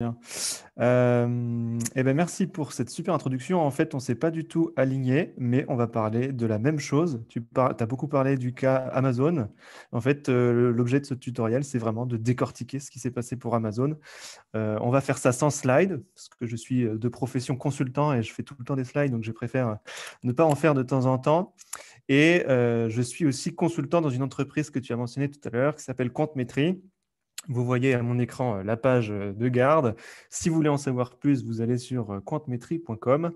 et euh, eh ben merci pour cette super introduction. En fait, on ne s'est pas du tout aligné, mais on va parler de la même chose. Tu as beaucoup parlé du cas Amazon. En fait, euh, l'objet de ce tutoriel, c'est vraiment de décortiquer ce qui s'est passé pour Amazon. Euh, on va faire ça sans slide, parce que je suis de profession consultant et je fais tout le temps des slides, donc je préfère ne pas en faire de temps en temps. Et je suis aussi consultant dans une entreprise que tu as mentionnée tout à l'heure, qui s'appelle Compte vous voyez à mon écran euh, la page euh, de garde. Si vous voulez en savoir plus, vous allez sur euh, quantmetry.com.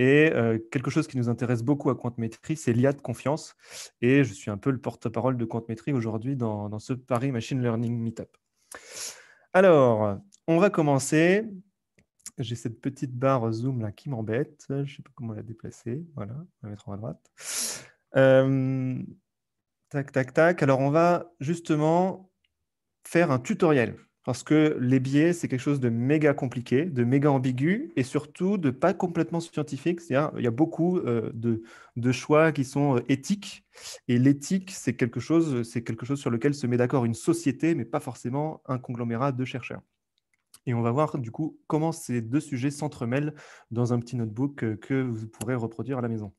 Et quelque chose qui nous intéresse beaucoup à Quantmetry, c'est l'IA de confiance. Et je suis un peu le porte-parole de Quantmetry aujourd'hui dans, ce Paris Machine Learning Meetup. Alors, on va commencer. J'ai cette petite barre Zoom là qui m'embête. Je ne sais pas comment la déplacer. Voilà, on va la mettre en à droite. tac, tac, tac. Alors, on va justement faire un tutoriel. Parce que les biais, c'est quelque chose de méga compliqué, de méga ambigu et surtout de pas complètement scientifique. il y a beaucoup euh, de, choix qui sont euh, éthiques. Et l'éthique, c'est quelque, chose, c'est quelque chose sur lequel se met d'accord une société, mais pas forcément un conglomérat de chercheurs. Et on va voir du coup comment ces deux sujets s'entremêlent dans un petit notebook euh, que vous pourrez reproduire à la maison.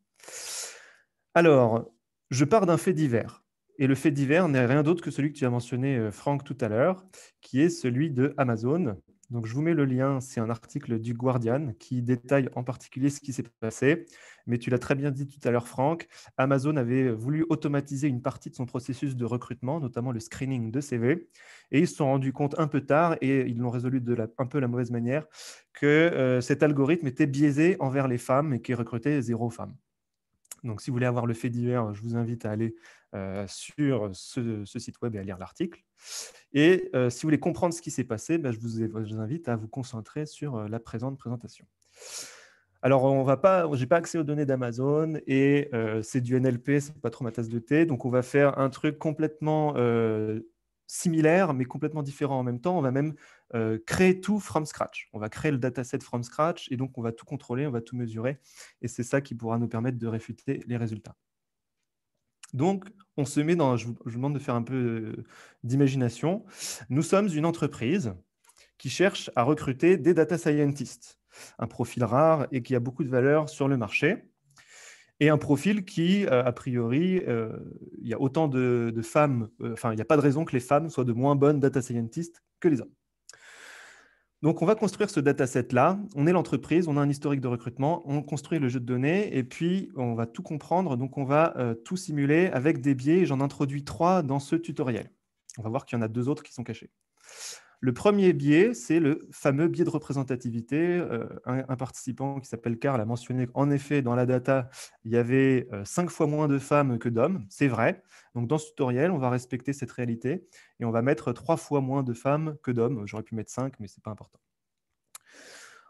Alors, je pars d'un fait divers. Et le fait divers n'est rien d'autre que celui que tu as mentionné, euh, Franck, tout à l'heure, qui est celui de Amazon. Donc, je vous mets le lien, c'est un article du Guardian qui détaille en particulier ce qui s'est passé. Mais tu l'as très bien dit tout à l'heure, Franck, Amazon avait voulu automatiser une partie de son processus de recrutement, notamment le screening de CV. Et ils se sont rendus compte un peu tard, et ils l'ont résolu de la, un peu la mauvaise manière, que euh, cet algorithme était biaisé envers les femmes et qui recrutait zéro femme. Donc, si vous voulez avoir le fait divers, je vous invite à aller euh, sur ce, site web et à lire l'article. Et euh, si vous voulez comprendre ce qui s'est passé, ben, je, vous, invite à vous concentrer sur euh, la présente présentation. Alors, on va pas, j'ai pas accès aux données d'Amazon et c'est du NLP, c'est pas trop ma tasse de thé, donc on va faire un truc complètement similaire mais complètement différent en même temps. On va même euh, créer tout from scratch. On va créer le dataset from scratch et donc on va tout contrôler, on va tout mesurer et c'est ça qui pourra nous permettre de réfuter les résultats. Donc, on se met dans, je vous demande de faire un peu euh, d'imagination. Nous sommes une entreprise qui cherche à recruter des data scientists, un profil rare et qui a beaucoup de valeur sur le marché et un profil qui, euh, a priori, euh, il y a autant de, femmes, euh, enfin, il n'y a pas de raison que les femmes soient de moins bonnes data scientists que les hommes. Donc, on va construire ce dataset-là. On est l'entreprise, on a un historique de recrutement, on construit le jeu de données et puis on va tout comprendre. Donc, on va tout simuler avec des biais. J'en introduis trois dans ce tutoriel. On va voir qu'il y en a deux autres qui sont cachés. Le premier biais, c'est le fameux biais de représentativité. Euh, un, participant qui s'appelle Karl a mentionné qu'en effet, dans la data, il y avait euh, cinq fois moins de femmes que d'hommes. C'est vrai. Donc, dans ce tutoriel, on va respecter cette réalité et on va mettre trois fois moins de femmes que d'hommes. J'aurais pu mettre cinq, mais ce n'est pas important.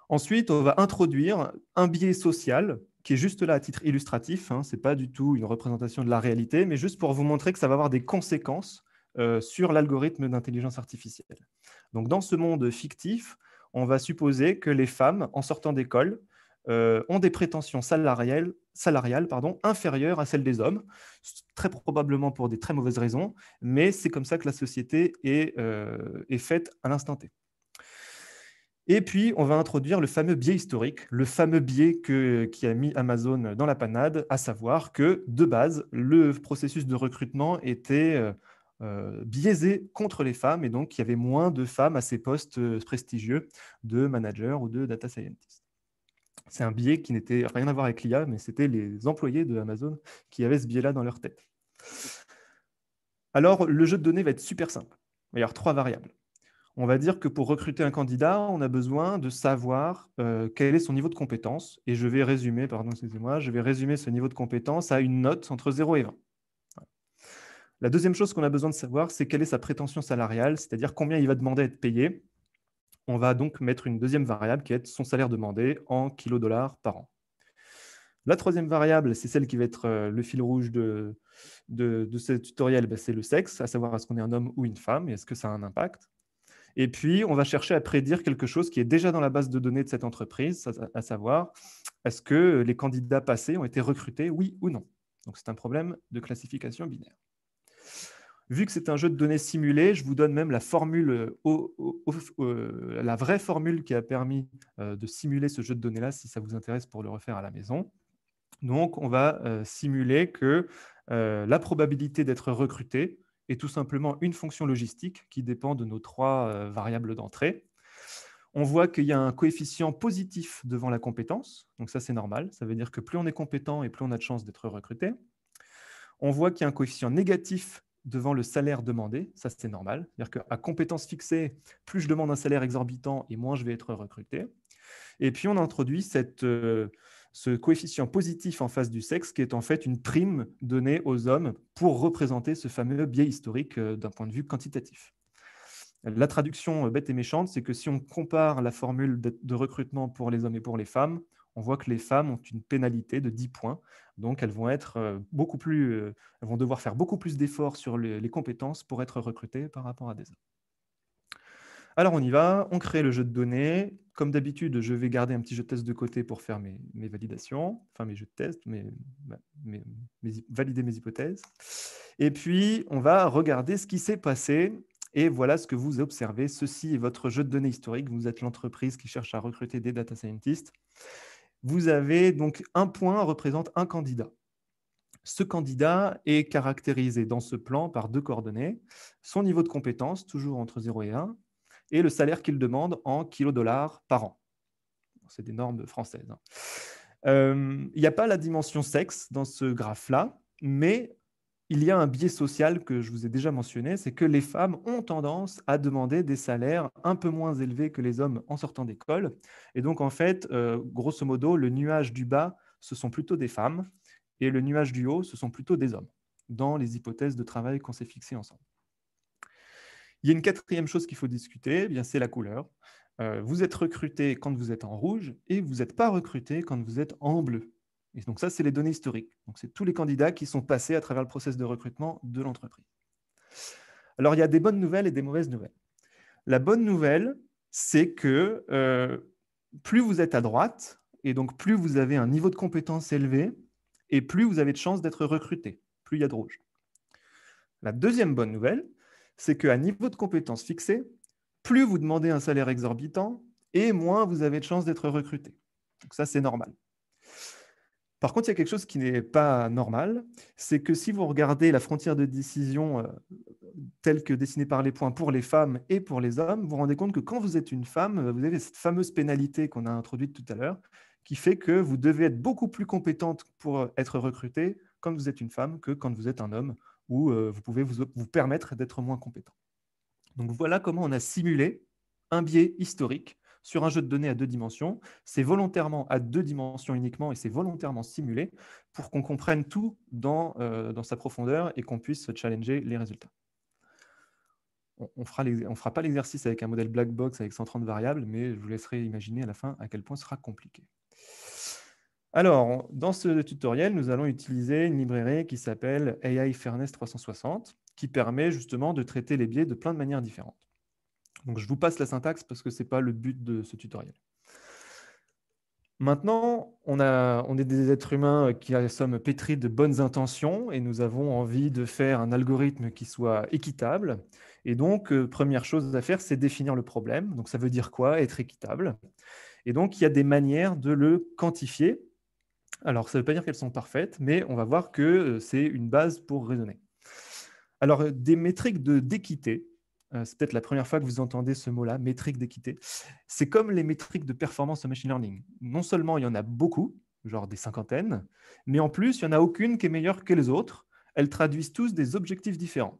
Ensuite, on va introduire un biais social qui est juste là à titre illustratif. Hein. ce n'est pas du tout une représentation de la réalité, mais juste pour vous montrer que ça va avoir des conséquences euh, sur l'algorithme d'intelligence artificielle. Donc dans ce monde fictif, on va supposer que les femmes, en sortant d'école, euh, ont des prétentions salariales, salariales pardon, inférieures à celles des hommes, très probablement pour des très mauvaises raisons, mais c'est comme ça que la société est, euh, est faite à l'instant T. Et puis, on va introduire le fameux biais historique, le fameux biais que, qui a mis Amazon dans la panade, à savoir que, de base, le processus de recrutement était euh, biaisé contre les femmes et donc il y avait moins de femmes à ces postes euh, prestigieux de manager ou de data scientist. C'est un biais qui n'était rien à voir avec l'IA, mais c'était les employés de Amazon qui avaient ce biais-là dans leur tête. Alors, le jeu de données va être super simple. Il y a trois variables. On va dire que pour recruter un candidat, on a besoin de savoir euh, quel est son niveau de compétence. Et je vais résumer, pardon, excusez-moi, je vais résumer ce niveau de compétence à une note entre 0 et 20. La deuxième chose qu'on a besoin de savoir, c'est quelle est sa prétention salariale, c'est-à-dire combien il va demander à être payé. On va donc mettre une deuxième variable qui est son salaire demandé en kilo-dollars par an. La troisième variable, c'est celle qui va être euh, le fil rouge de, de, ce tutoriel, bah, c'est le sexe, à savoir est-ce qu'on est un homme ou une femme et est-ce que ça a un impact. Et puis, on va chercher à prédire quelque chose qui est déjà dans la base de données de cette entreprise, à savoir, est-ce que les candidats passés ont été recrutés, oui ou non Donc, c'est un problème de classification binaire. Vu que c'est un jeu de données simulé, je vous donne même la formule, euh, euh, la vraie formule qui a permis euh, de simuler ce jeu de données-là, si ça vous intéresse pour le refaire à la maison. Donc, on va simuler que la probabilité d'être recruté est tout simplement une fonction logistique qui dépend de nos trois variables d'entrée. On voit qu'il y a un coefficient positif devant la compétence, donc ça c'est normal, ça veut dire que plus on est compétent et plus on a de chances d'être recruté. On voit qu'il y a un coefficient négatif devant le salaire demandé, ça c'est normal. C'est-à-dire qu'à compétence fixée, plus je demande un salaire exorbitant et moins je vais être recruté. Et puis on introduit euh, ce coefficient positif en face du sexe qui est en fait une prime donnée aux hommes pour représenter ce fameux biais historique euh, d'un point de vue quantitatif. La traduction euh, bête et méchante, c'est que si on compare la formule de recrutement pour les hommes et pour les femmes, on voit que les femmes ont une pénalité de 10 points. Donc, elles vont, être euh, beaucoup plus, euh, elles vont devoir faire beaucoup plus d'efforts sur les, compétences pour être recrutées par rapport à des hommes. Alors, on y va, on crée le jeu de données. Comme d'habitude, je vais garder un petit jeu de test de côté pour faire mes, validations, enfin mes jeux de test, mais valider mes hypothèses. Et puis, on va regarder ce qui s'est passé et voilà ce que vous observez. Ceci est votre jeu de données historique. Vous êtes l'entreprise qui cherche à recruter des data scientists vous avez donc un point représente un candidat. Ce candidat est caractérisé dans ce plan par deux coordonnées, son niveau de compétence, toujours entre 0 et 1, et le salaire qu'il demande en kilo-dollars par an. C'est des normes françaises. Hein. Euh, il n'y a pas la dimension sexe dans ce graphe-là, mais il y a un biais social que je vous ai déjà mentionné, c'est que les femmes ont tendance à demander des salaires un peu moins élevés que les hommes en sortant d'école. Et donc, en fait, euh, grosso modo, le nuage du bas, ce sont plutôt des femmes, et le nuage du haut, ce sont plutôt des hommes, dans les hypothèses de travail qu'on s'est fixées ensemble. Il y a une quatrième chose qu'il faut discuter, eh bien c'est la couleur. Euh, vous êtes recruté quand vous êtes en rouge et vous n'êtes pas recruté quand vous êtes en bleu donc ça, c'est les données historiques. Donc c'est tous les candidats qui sont passés à travers le process de recrutement de l'entreprise. Alors il y a des bonnes nouvelles et des mauvaises nouvelles. La bonne nouvelle, c'est que euh, plus vous êtes à droite, et donc plus vous avez un niveau de compétence élevé, et plus vous avez de chances d'être recruté, plus il y a de rouge. La deuxième bonne nouvelle, c'est qu'à niveau de compétence fixé, plus vous demandez un salaire exorbitant, et moins vous avez de chances d'être recruté. Donc ça, c'est normal. Par contre, il y a quelque chose qui n'est pas normal, c'est que si vous regardez la frontière de décision euh, telle que dessinée par les points pour les femmes et pour les hommes, vous vous rendez compte que quand vous êtes une femme, euh, vous avez cette fameuse pénalité qu'on a introduite tout à l'heure, qui fait que vous devez être beaucoup plus compétente pour euh, être recrutée quand vous êtes une femme que quand vous êtes un homme, où vous pouvez vous permettre d'être moins compétent. Donc voilà comment on a simulé un biais historique sur un jeu de données à deux dimensions. C'est volontairement à deux dimensions uniquement et c'est volontairement simulé pour qu'on comprenne tout dans, euh, dans sa profondeur et qu'on puisse challenger les résultats. On ne fera, fera pas l'exercice avec un modèle black box avec 130 variables, mais je vous laisserai imaginer à la fin à quel point ce sera compliqué. Alors, dans ce tutoriel, nous allons utiliser une librairie qui s'appelle AI Fairness 360, qui permet justement de traiter les biais de plein de manières différentes je vous passe la syntaxe parce que ce n'est pas le but de ce tutoriel. Maintenant, on, est des êtres humains qui sommes pétris de bonnes intentions et nous avons envie de faire un algorithme qui soit équitable. Et donc, euh, première chose à faire, c'est définir le problème. Donc, ça veut dire quoi Être équitable. Et donc, il y a des manières de le quantifier. Alors, ça ne veut pas dire qu'elles sont parfaites, mais on va voir que euh, c'est une base pour raisonner. Alors, euh, des métriques d'équité, euh, c'est peut-être la première fois que vous entendez ce mot-là, métrique d'équité. C'est comme les métriques de performance en machine learning. Non seulement il y en a beaucoup, genre des cinquantaines, mais en plus, il n'y en a aucune qui est meilleure que les autres. Elles traduisent tous des objectifs différents.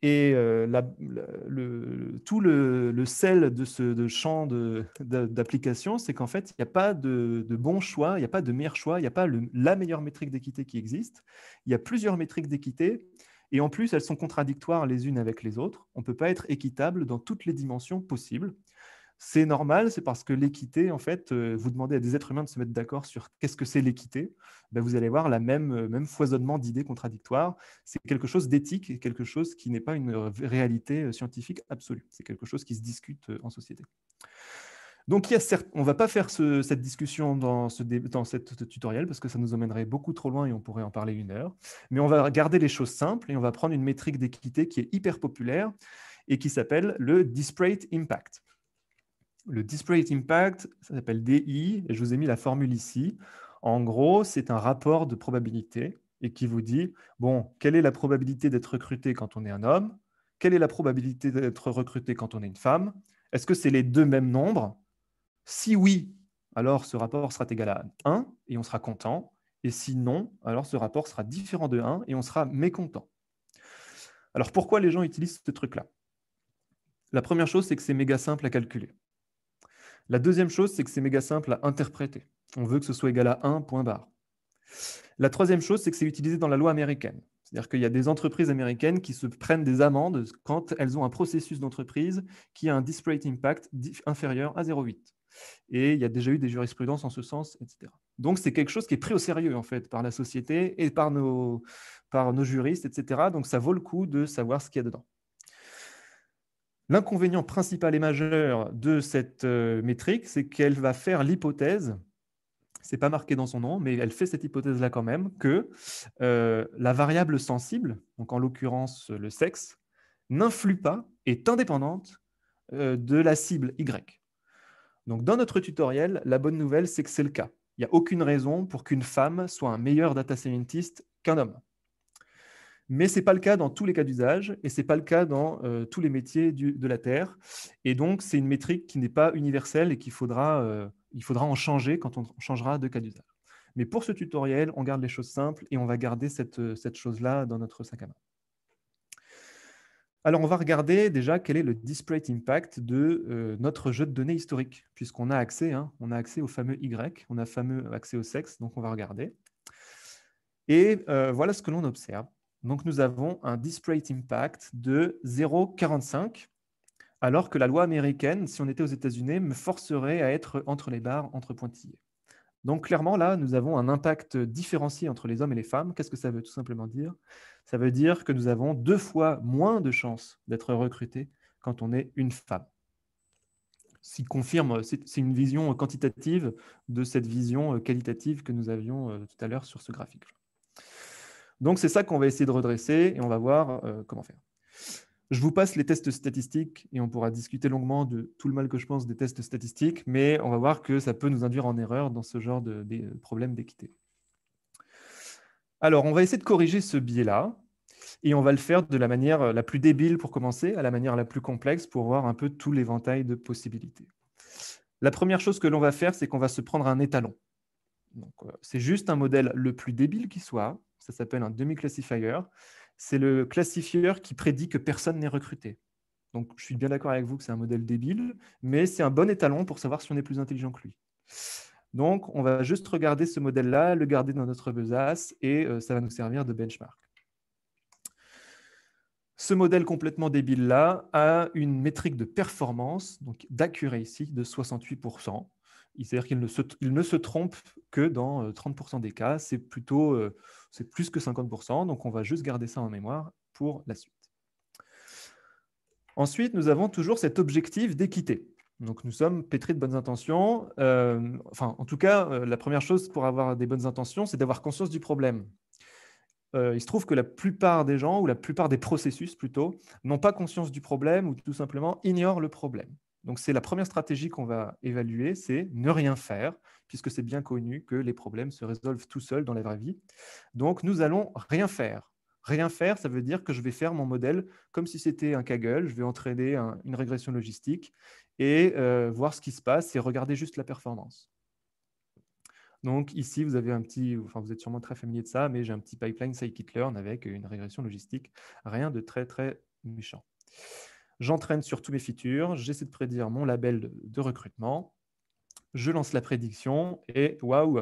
Et euh, tout le, sel de ce champ d'application, c'est qu'en fait, il n'y a pas de, bon choix, il n'y a pas de meilleur choix, il n'y a pas la meilleure métrique d'équité qui existe. Il y a plusieurs métriques d'équité et en plus, elles sont contradictoires les unes avec les autres. On ne peut pas être équitable dans toutes les dimensions possibles. C'est normal, c'est parce que l'équité, en fait, euh, vous demandez à des êtres humains de se mettre d'accord sur qu'est-ce que c'est l'équité, ben, vous allez voir la même, euh, même foisonnement d'idées contradictoires. C'est quelque chose d'éthique quelque chose qui n'est pas une euh, réalité scientifique absolue. C'est quelque chose qui se discute en société. Donc, on ne va pas faire cette discussion dans ce, dans cette tutoriel parce que ça nous emmènerait beaucoup trop loin et on pourrait en parler une heure. Mais on va garder les choses simples et on va prendre une métrique d'équité qui est hyper populaire et qui s'appelle le Disparate Impact. Le Disparate Impact, ça s'appelle DI, et je vous ai mis la formule ici. En gros, c'est un rapport de probabilité et qui vous dit, bon, quelle est la probabilité d'être recruté quand on est un homme Quelle est la probabilité d'être recruté quand on est une femme Est-ce que c'est les deux mêmes nombres si oui, alors ce rapport sera égal à 1 et on sera content. Et si non, alors ce rapport sera différent de 1 et on sera mécontent. Alors pourquoi les gens utilisent ce truc-là La première chose, c'est que c'est méga simple à calculer. La deuxième chose, c'est que c'est méga simple à interpréter. On veut que ce soit égal à 1, point barre. La troisième chose, c'est que c'est utilisé dans la loi américaine. C'est-à-dire qu'il y a des entreprises américaines qui se prennent des amendes quand elles ont un processus d'entreprise qui a un disparate impact inférieur à 0,8 et il y a déjà eu des jurisprudences en ce sens, etc. Donc c'est quelque chose qui est pris au sérieux en fait par la société et par nos, juristes, etc. Donc ça vaut le coup de savoir ce qu'il y a dedans. L'inconvénient principal et majeur de cette euh, métrique, c'est qu'elle va faire l'hypothèse, ce n'est pas marqué dans son nom, mais elle fait cette hypothèse-là quand même, que euh, la variable sensible, donc en l'occurrence le sexe, n'influe pas, est indépendante euh, de la cible Y. Donc, dans notre tutoriel, la bonne nouvelle, c'est que c'est le cas. Il n'y a aucune raison pour qu'une femme soit un meilleur data scientist qu'un homme. Mais ce n'est pas le cas dans tous les cas d'usage et ce n'est pas le cas dans euh, tous les métiers de la Terre. Et donc, c'est une métrique qui n'est pas universelle et qu'il faudra, euh, faudra en changer quand on changera de cas d'usage. Mais pour ce tutoriel, on garde les choses simples et on va garder cette, euh, cette chose-là dans notre sac à main. Alors, on va regarder déjà quel est le disparate impact de euh, notre jeu de données historique, puisqu'on a accès, hein, on a accès au fameux Y, on a fameux accès au sexe, donc on va regarder. Et euh, voilà ce que l'on observe. Donc, nous avons un disparate impact de 0,45, alors que la loi américaine, si on était aux États-Unis, me forcerait à être entre les barres, entre pointillés. Donc, clairement, là, nous avons un impact différencié entre les hommes et les femmes. Qu'est-ce que ça veut tout simplement dire ça veut dire que nous avons deux fois moins de chances d'être recrutés quand on est une femme. Euh, c'est une vision euh, quantitative de cette vision euh, qualitative que nous avions tout à l'heure sur ce graphique. Donc c'est ça qu'on va essayer de redresser et on va voir comment faire. Je vous passe les tests statistiques et on pourra discuter longuement de tout le mal que je pense des tests statistiques, mais on va voir que ça peut nous induire en erreur dans ce genre de, problèmes d'équité. Alors, on va essayer de corriger ce biais-là. Et on va le faire de la manière euh, la plus débile pour commencer, à la manière la plus complexe pour voir un peu tout l'éventail de possibilités. La première chose que l'on va faire, c'est qu'on va se prendre un étalon. Euh, c'est juste un modèle le plus débile qui soit. Ça s'appelle un demi-classifier. C'est le classifieur qui prédit que personne n'est recruté. Donc, je suis bien d'accord avec vous que c'est un modèle débile, mais c'est un bon étalon pour savoir si on est plus intelligent que lui. Donc, on va juste regarder ce modèle-là, le garder dans notre besace et euh, ça va nous servir de benchmark. Ce modèle complètement débile-là a une métrique de performance, donc d'accuracy, de 68%. C'est-à-dire qu'il ne, se trompe que dans 30% euh, des cas. C'est plutôt, euh, c'est plus que 50%. Donc, on va juste garder ça en mémoire pour la suite. Ensuite, nous avons toujours cet objectif d'équité. Donc nous sommes pétris de bonnes intentions. Euh, enfin, en tout cas, euh, la première chose pour avoir des bonnes intentions, c'est d'avoir conscience du problème. Euh, il se trouve que la plupart des gens, ou la plupart des processus plutôt, n'ont pas conscience du problème ou tout simplement ignorent le problème. Donc c'est la première stratégie qu'on va évaluer, c'est ne rien faire, puisque c'est bien connu que les problèmes se résolvent tout seuls dans la vraie vie. Donc nous allons rien faire. Rien faire, ça veut dire que je vais faire mon modèle comme si c'était un Kaggle, je vais entraîner une régression logistique et euh, voir ce qui se passe et regarder juste la performance. Donc ici, vous avez un petit, enfin vous êtes sûrement très familier de ça, mais j'ai un petit pipeline scikit-learn avec une régression logistique, rien de très très méchant. J'entraîne sur tous mes features, j'essaie de prédire mon label de recrutement, je lance la prédiction et waouh,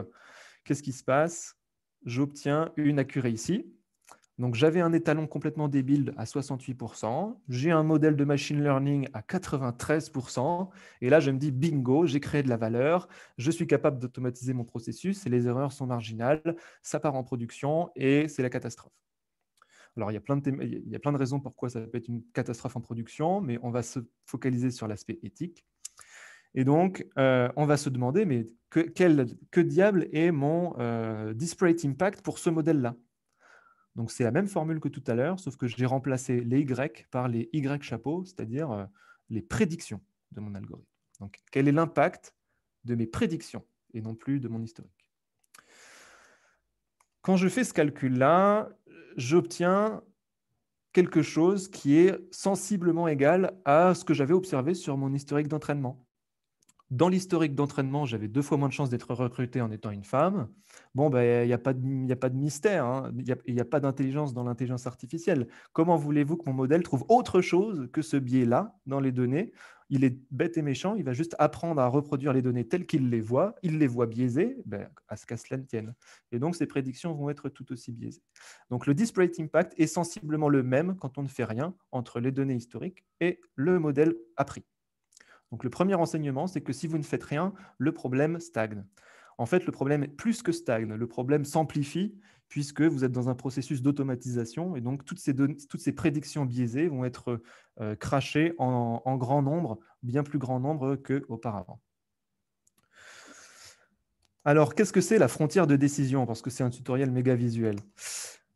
qu'est-ce qui se passe J'obtiens une accurée ici, donc j'avais un étalon complètement débile à 68%, j'ai un modèle de machine learning à 93%, et là je me dis bingo, j'ai créé de la valeur, je suis capable d'automatiser mon processus, et les erreurs sont marginales, ça part en production, et c'est la catastrophe. Alors il y, a plein de il y a plein de raisons pourquoi ça peut être une catastrophe en production, mais on va se focaliser sur l'aspect éthique. Et donc, euh, on va se demander, mais que, quel, diable est mon euh, disparate impact pour ce modèle-là donc c'est la même formule que tout à l'heure, sauf que j'ai remplacé les Y par les Y chapeaux, c'est-à-dire euh, les prédictions de mon algorithme. Donc quel est l'impact de mes prédictions et non plus de mon historique Quand je fais ce calcul-là, j'obtiens quelque chose qui est sensiblement égal à ce que j'avais observé sur mon historique d'entraînement. Dans l'historique d'entraînement, j'avais deux fois moins de chances d'être recruté en étant une femme. Bon, ben, il n'y a, a, pas de mystère, hein. il n'y a, pas d'intelligence dans l'intelligence artificielle. Comment voulez-vous que mon modèle trouve autre chose que ce biais-là dans les données Il est bête et méchant, il va juste apprendre à reproduire les données telles qu'il les voit, il les voit biaisées, ben, à ce qu'à cela ne tienne. Et donc, ses prédictions vont être tout aussi biaisées. Donc, le disparate impact est sensiblement le même quand on ne fait rien entre les données historiques et le modèle appris le premier enseignement, c'est que si vous ne faites rien, le problème stagne. En fait, le problème est plus que stagne, le problème s'amplifie puisque vous êtes dans un processus d'automatisation et donc toutes ces, toutes ces, prédictions biaisées vont être euh, crachées en, en, grand nombre, bien plus grand nombre qu'auparavant. Alors, qu'est-ce que c'est la frontière de décision Parce que c'est un tutoriel méga visuel.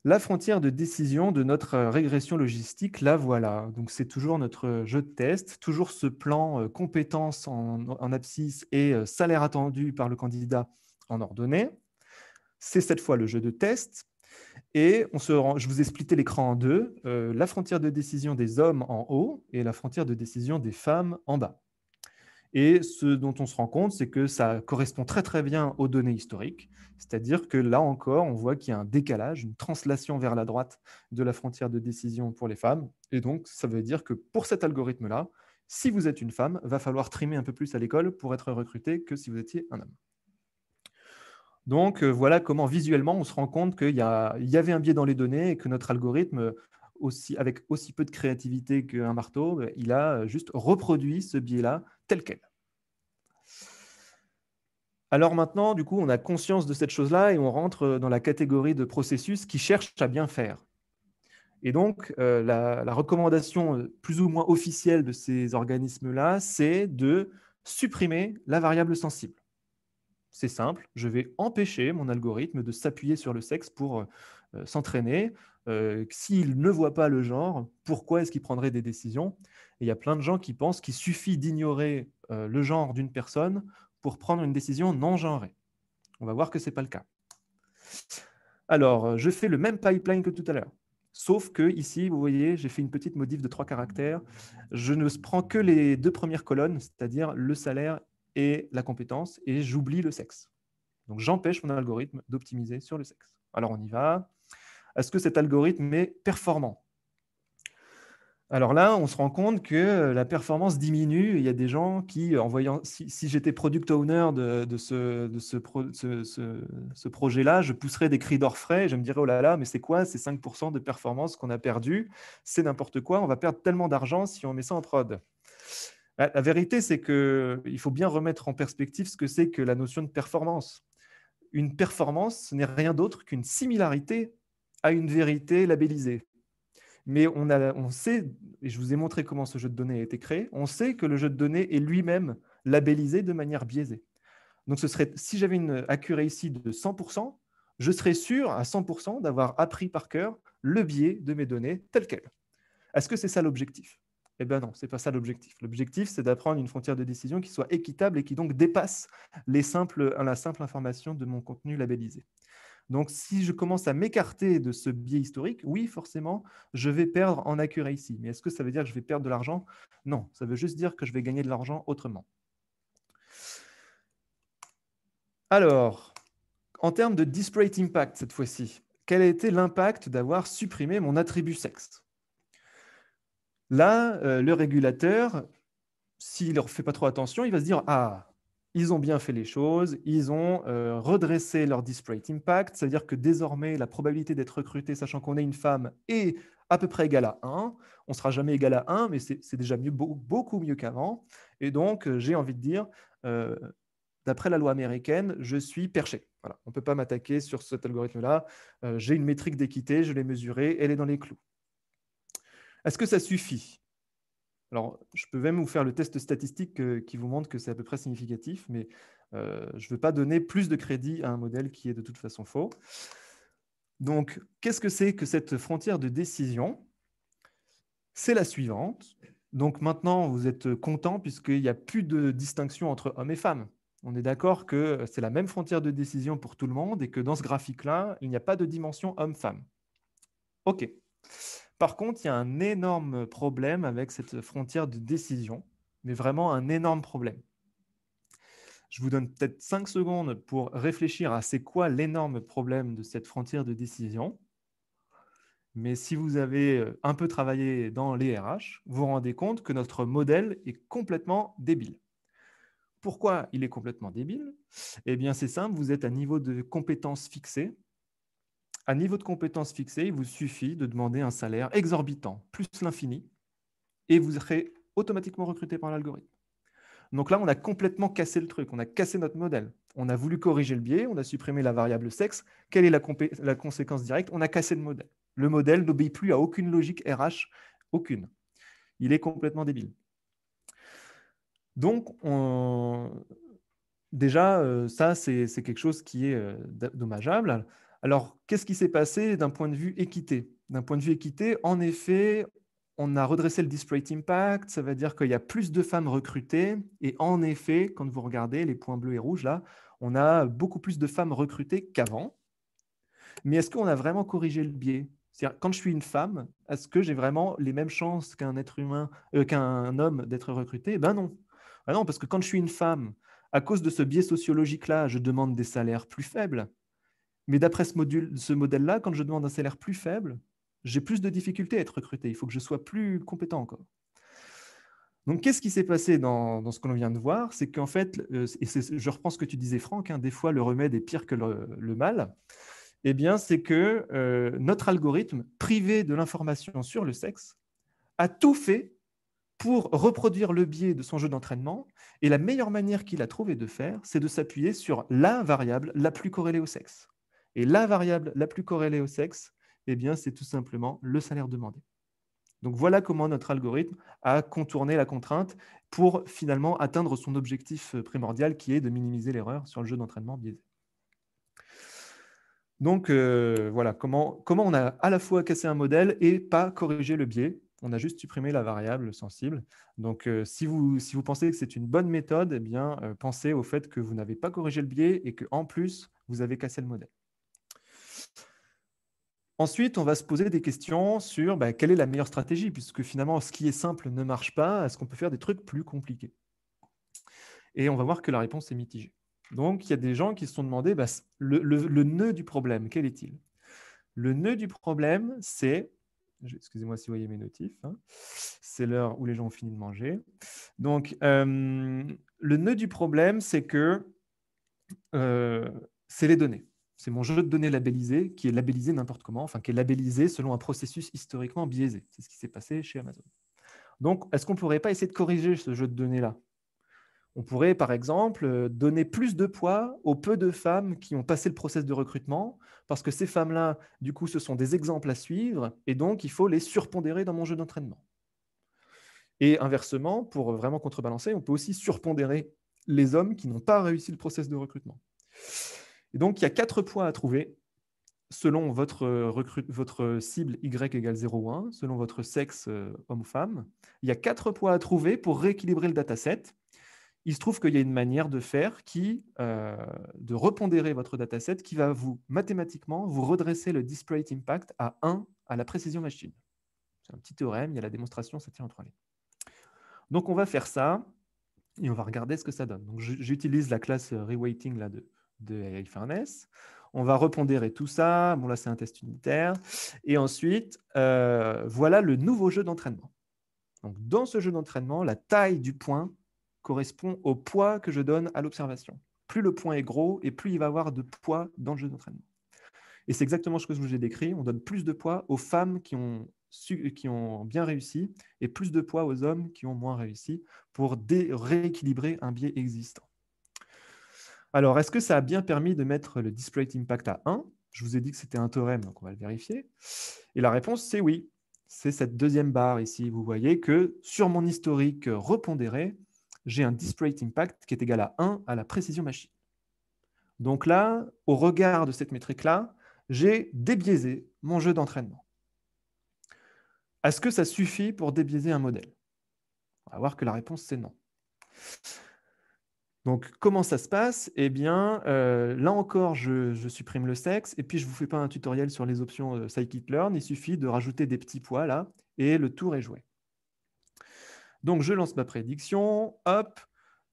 La frontière de décision de notre euh, régression logistique, la voilà. Donc c'est toujours notre euh, jeu de test, toujours ce plan euh, compétence compétences en, abscisse et salaire attendu par le candidat en ordonnée. C'est cette fois le jeu de test. Et on se je vous ai splitté l'écran en deux, la frontière de décision des hommes en haut et la frontière de décision des femmes en bas. Et ce dont on se rend compte, c'est que ça correspond très très bien aux données historiques, c'est-à-dire que là encore, on voit qu'il y a un décalage, une translation vers la droite de la frontière de décision pour les femmes. Et donc, ça veut dire que pour cet algorithme-là, si vous êtes une femme, va falloir trimer un peu plus à l'école pour être recruté que si vous étiez un homme. Donc euh, voilà comment visuellement on se rend compte qu'il y, avait un biais dans les données et que notre algorithme, aussi, avec aussi peu de créativité qu'un marteau, il a juste reproduit ce biais-là telle Alors maintenant, du coup, on a conscience de cette chose-là et on rentre dans la catégorie de processus qui cherche à bien faire. Et donc, euh, la, la, recommandation euh, plus ou moins officielle de ces organismes-là, c'est de supprimer la variable sensible. C'est simple, je vais empêcher mon algorithme de s'appuyer sur le sexe pour euh, euh, s'entraîner. Euh, s'il ne voit pas le genre, pourquoi est-ce qu'il prendrait des décisions il y a plein de gens qui pensent qu'il suffit d'ignorer euh, le genre d'une personne pour prendre une décision non genrée. On va voir que ce n'est pas le cas. Alors, je fais le même pipeline que tout à l'heure. Sauf que ici, vous voyez, j'ai fait une petite modif de trois caractères. Je ne prends que les deux premières colonnes, c'est-à-dire le salaire et la compétence, et j'oublie le sexe. Donc, j'empêche mon algorithme d'optimiser sur le sexe. Alors, on y va à ce que cet algorithme est performant. Alors là, on se rend compte que euh, la performance diminue. Il y a des gens qui, euh, en voyant, si, j'étais product owner de, ce, de ce, ce, projet-là, je pousserais des cris d'orfraie et je me dirais, oh là là, mais c'est quoi ces 5% de performance qu'on a perdu C'est n'importe quoi, on va perdre tellement d'argent si on met ça en prod. La, la vérité, c'est qu'il faut bien remettre en perspective ce que c'est que la notion de performance. Une performance, ce n'est rien d'autre qu'une similarité à une vérité labellisée. Mais on, a, on sait, et je vous ai montré comment ce jeu de données a été créé, on sait que le jeu de données est lui-même labellisé de manière biaisée. Donc ce serait, si j'avais une accuracy de 100%, je serais sûr à 100% d'avoir appris par cœur le biais de mes données telles quelles. Est-ce que c'est ça l'objectif Eh bien non, ce n'est pas ça l'objectif. L'objectif, c'est d'apprendre une frontière de décision qui soit équitable et qui donc dépasse les simples, la simple information de mon contenu labellisé. Donc, si je commence à m'écarter de ce biais historique, oui, forcément, je vais perdre en accuracy. Mais est-ce que ça veut dire que je vais perdre de l'argent Non, ça veut juste dire que je vais gagner de l'argent autrement. Alors, en termes de disparate impact cette fois-ci, quel a été l'impact d'avoir supprimé mon attribut sexe Là, euh, le régulateur, s'il ne fait pas trop attention, il va se dire Ah, ils ont bien fait les choses, ils ont euh, redressé leur disparate impact, c'est-à-dire que désormais, la probabilité d'être recruté, sachant qu'on est une femme, est à peu près égale à 1. On ne sera jamais égal à 1, mais c'est déjà beaucoup mieux qu'avant. Et donc, euh, j'ai envie de dire, euh, d'après la loi américaine, je suis perché. On ne peut pas m'attaquer sur cet algorithme-là. j'ai une métrique d'équité, je l'ai mesurée, elle est dans les clous. Est-ce que ça suffit alors, je peux même vous faire le test statistique euh, qui vous montre que c'est à peu près significatif, mais euh, je ne veux pas donner plus de crédit à un modèle qui est de toute façon faux. Donc, qu'est-ce que c'est que cette frontière de décision C'est la suivante. Donc maintenant, vous êtes content puisqu'il n'y a plus de distinction entre hommes et femmes. On est d'accord que c'est la même frontière de décision pour tout le monde et que dans ce graphique-là, il n'y a pas de dimension homme-femme. OK. Par contre, il y a un énorme problème avec cette frontière de décision, mais vraiment un énorme problème. Je vous donne peut-être 5 secondes pour réfléchir à c'est quoi l'énorme problème de cette frontière de décision. Mais si vous avez euh, un peu travaillé dans les RH, vous vous rendez compte que notre modèle est complètement débile. Pourquoi il est complètement débile Eh bien, c'est simple, vous êtes à niveau de compétences fixées. À niveau de compétence fixé, il vous suffit de demander un salaire exorbitant, plus l'infini, et vous serez automatiquement recruté par l'algorithme. Donc là, on a complètement cassé le truc, on a cassé notre modèle. On a voulu corriger le biais, on a supprimé la variable sexe. Quelle est la, conséquence directe On a cassé le modèle. Le modèle n'obéit plus à aucune logique RH, aucune. Il est complètement débile. Donc, déjà, euh, ça, c'est quelque chose qui est euh, dommageable. Alors, qu'est-ce qui s'est passé d'un point de vue équité D'un point de vue équité, en effet, on a redressé le disparate impact, ça veut dire qu'il y a plus de femmes recrutées. Et en effet, quand vous regardez les points bleus et rouges, là, on a beaucoup plus de femmes recrutées qu'avant. Mais est-ce qu'on a vraiment corrigé le biais C'est-à-dire, quand je suis une femme, est-ce que j'ai vraiment les mêmes chances qu'un être humain, euh, qu'un homme d'être recruté Ben non. Ben non, parce que quand je suis une femme, à cause de ce biais sociologique-là, je demande des salaires plus faibles. Mais d'après ce, modèle-là, quand je demande un salaire plus faible, j'ai plus de difficultés à être recruté. Il faut que je sois plus compétent encore. Donc, qu'est-ce qui s'est passé dans, ce que l'on vient de voir C'est qu'en fait, euh, et je reprends ce que tu disais, Franck, hein, des fois le remède est pire que le, mal. Eh bien, c'est que euh, notre algorithme, privé de l'information sur le sexe, a tout fait pour reproduire le biais de son jeu d'entraînement. Et la meilleure manière qu'il a trouvé de faire, c'est de s'appuyer sur la variable la plus corrélée au sexe. Et la variable la plus corrélée au sexe, eh bien, c'est tout simplement le salaire demandé. Donc voilà comment notre algorithme a contourné la contrainte pour finalement atteindre son objectif euh, primordial qui est de minimiser l'erreur sur le jeu d'entraînement biaisé. Donc euh, voilà comment, comment on a à la fois cassé un modèle et pas corrigé le biais. On a juste supprimé la variable sensible. Donc euh, si, vous, si vous pensez que c'est une bonne méthode, eh bien, pensez au fait que vous n'avez pas corrigé le biais et qu'en plus, vous avez cassé le modèle. Ensuite, on va se poser des questions sur bah, quelle est la meilleure stratégie, puisque finalement, ce qui est simple ne marche pas. Est-ce qu'on peut faire des trucs plus compliqués Et on va voir que la réponse est mitigée. Donc, il y a des gens qui se sont demandé bah, le, nœud du problème, quel est-il Le nœud du problème, c'est. Excusez-moi si vous voyez mes notifs. Hein, c'est l'heure où les gens ont fini de manger. Donc, euh, le nœud du problème, c'est que euh, c'est les données. C'est mon jeu de données labellisé qui est labellisé n'importe comment, enfin qui est labellisé selon un processus historiquement biaisé. C'est ce qui s'est passé chez Amazon. Donc, est-ce qu'on ne pourrait pas essayer de corriger ce jeu de données-là On pourrait, par exemple, euh, donner plus de poids aux peu de femmes qui ont passé le process de recrutement, parce que ces femmes-là, du coup, ce sont des exemples à suivre, et donc il faut les surpondérer dans mon jeu d'entraînement. Et inversement, pour vraiment contrebalancer, on peut aussi surpondérer les hommes qui n'ont pas réussi le process de recrutement. Et donc, il y a quatre points à trouver selon votre, euh, votre cible Y égale 0,1, selon votre sexe euh, homme femme. Il y a quatre points à trouver pour rééquilibrer le dataset. Il se trouve qu'il y a une manière de faire qui, euh, de repondérer votre dataset qui va vous, mathématiquement, vous redresser le disparate impact à 1 à la précision machine. C'est un petit théorème, il y a la démonstration, ça tient entre les. Donc, on va faire ça et on va regarder ce que ça donne. j'utilise la classe reweighting là de, de On va repondérer tout ça. Bon, là, c'est un test unitaire. Et ensuite, euh, voilà le nouveau jeu d'entraînement. Donc, dans ce jeu d'entraînement, la taille du point correspond au poids que je donne à l'observation. Plus le point est gros et plus il va avoir de poids dans le jeu d'entraînement. Et c'est exactement ce que je vous ai décrit. On donne plus de poids aux femmes qui ont, bien réussi et plus de poids aux hommes qui ont moins réussi pour rééquilibrer un biais existant. Alors, est-ce que ça a bien permis de mettre le display impact à 1 Je vous ai dit que c'était un théorème, donc on va le vérifier. Et la réponse, c'est oui. C'est cette deuxième barre ici. Vous voyez que sur mon historique repondéré, j'ai un display impact qui est égal à 1 à la précision machine. Donc là, au regard de cette métrique-là, j'ai débiaisé mon jeu d'entraînement. Est-ce que ça suffit pour débiaiser un modèle On va voir que la réponse, c'est non. Donc, comment ça se passe Eh bien, euh, là encore, je, supprime le sexe et puis je ne vous fais pas un tutoriel sur les options euh, learn Il suffit de rajouter des petits poids là et le tour est joué. Donc, je lance ma prédiction. Hop,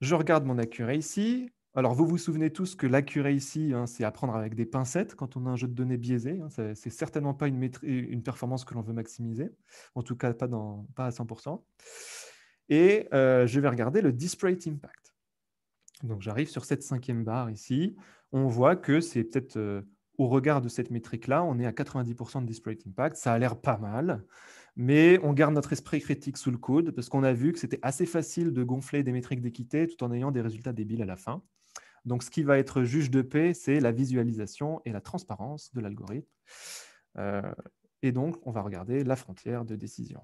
je regarde mon accuracy. Alors, vous vous souvenez tous que l'accuracy, ici, hein, c'est apprendre avec des pincettes quand on a un jeu de données biaisé. Hein. c'est Ce n'est certainement pas une, performance que l'on veut maximiser, en tout cas pas, à 100%. Et euh, je vais regarder le disparate impact. Donc j'arrive sur cette cinquième barre ici. On voit que c'est peut-être euh, au regard de cette métrique-là, on est à 90% de disparate impact. Ça a l'air pas mal, mais on garde notre esprit critique sous le code, parce qu'on a vu que c'était assez facile de gonfler des métriques d'équité tout en ayant des résultats débiles à la fin. Donc ce qui va être juge de paix, c'est la visualisation et la transparence de l'algorithme. Euh, et donc on va regarder la frontière de décision.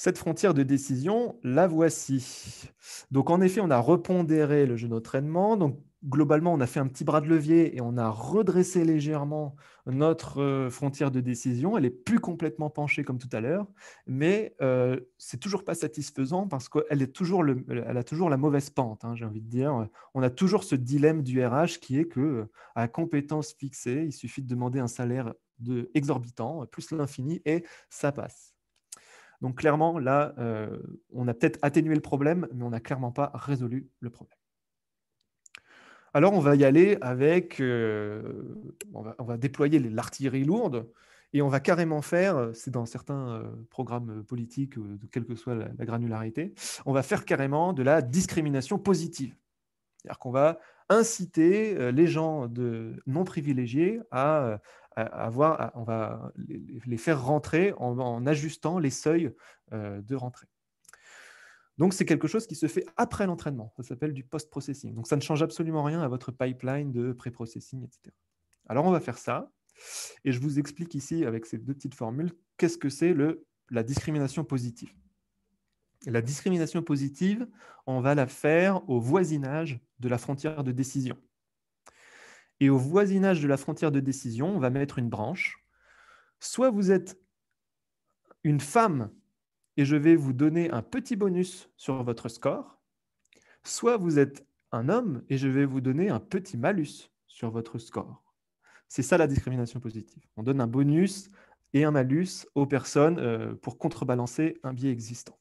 Cette frontière de décision, la voici. Donc en effet, on a repondéré le jeu d'entraînement. Donc globalement, on a fait un petit bras de levier et on a redressé légèrement notre euh, frontière de décision. Elle est plus complètement penchée comme tout à l'heure, mais ce euh, c'est toujours pas satisfaisant parce qu'elle est toujours elle a toujours la mauvaise pente. Hein, j'ai envie de dire, on a toujours ce dilemme du RH qui est que à compétence fixée, il suffit de demander un salaire de exorbitant plus l'infini et ça passe. Donc clairement, là, euh, on a peut-être atténué le problème, mais on n'a clairement pas résolu le problème. Alors on va y aller avec, euh, on, va, déployer l'artillerie lourde et on va carrément faire, euh, c'est dans certains programmes politiques, quelle que soit la, granularité, on va faire carrément de la discrimination positive. C'est-à-dire qu'on va inciter les gens de non privilégiés à, avoir, on va les faire rentrer en, ajustant les seuils euh, de rentrée. Donc, c'est quelque chose qui se fait après l'entraînement. Ça s'appelle du post-processing. Donc, ça ne change absolument rien à votre pipeline de pré-processing, etc. Alors, on va faire ça. Et je vous explique ici, avec ces deux petites formules, qu'est-ce que c'est la discrimination positive. la discrimination positive, on va la faire au voisinage de la frontière de décision. Et au voisinage de la frontière de décision, on va mettre une branche. Soit vous êtes une femme et je vais vous donner un petit bonus sur votre score, soit vous êtes un homme et je vais vous donner un petit malus sur votre score. C'est ça la discrimination positive. On donne un bonus et un malus aux personnes euh, pour contrebalancer un biais existant.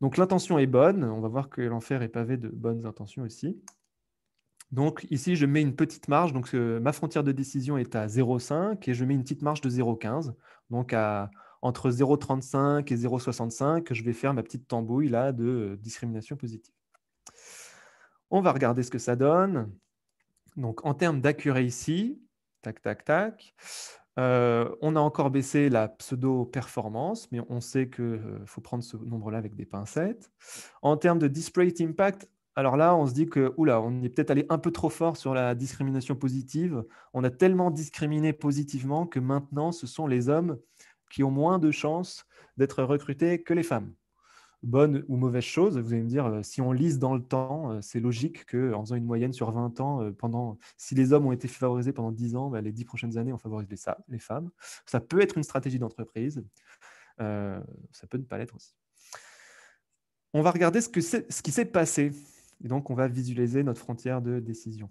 Donc l'intention est bonne, on va voir que l'enfer est pavé de bonnes intentions aussi. Donc ici, je mets une petite marge. Donc ma frontière de décision est à 0,5 et je mets une petite marge de 0,15. Donc à, entre 0,35 et 0,65, je vais faire ma petite tambouille là de euh, discrimination positive. On va regarder ce que ça donne. Donc en termes d'accuracy, tac, tac, tac. Euh, on a encore baissé la pseudo-performance, mais on sait qu'il euh, faut prendre ce nombre-là avec des pincettes. En termes de display impact, alors là, on se dit que, oula, on est peut-être allé un peu trop fort sur la discrimination positive. On a tellement discriminé positivement que maintenant, ce sont les hommes qui ont moins de chances d'être recrutés que les femmes. Bonne ou mauvaise chose, vous allez me dire, euh, si on lise dans le temps, euh, c'est logique qu'en faisant une moyenne sur 20 ans, euh, pendant, si les hommes ont été favorisés pendant 10 ans, ben, les 10 prochaines années, on favorise les, les femmes. Ça peut être une stratégie d'entreprise, ça peut ne pas l'être aussi. On va regarder ce, ce qui s'est passé et donc, on va visualiser notre frontière de décision.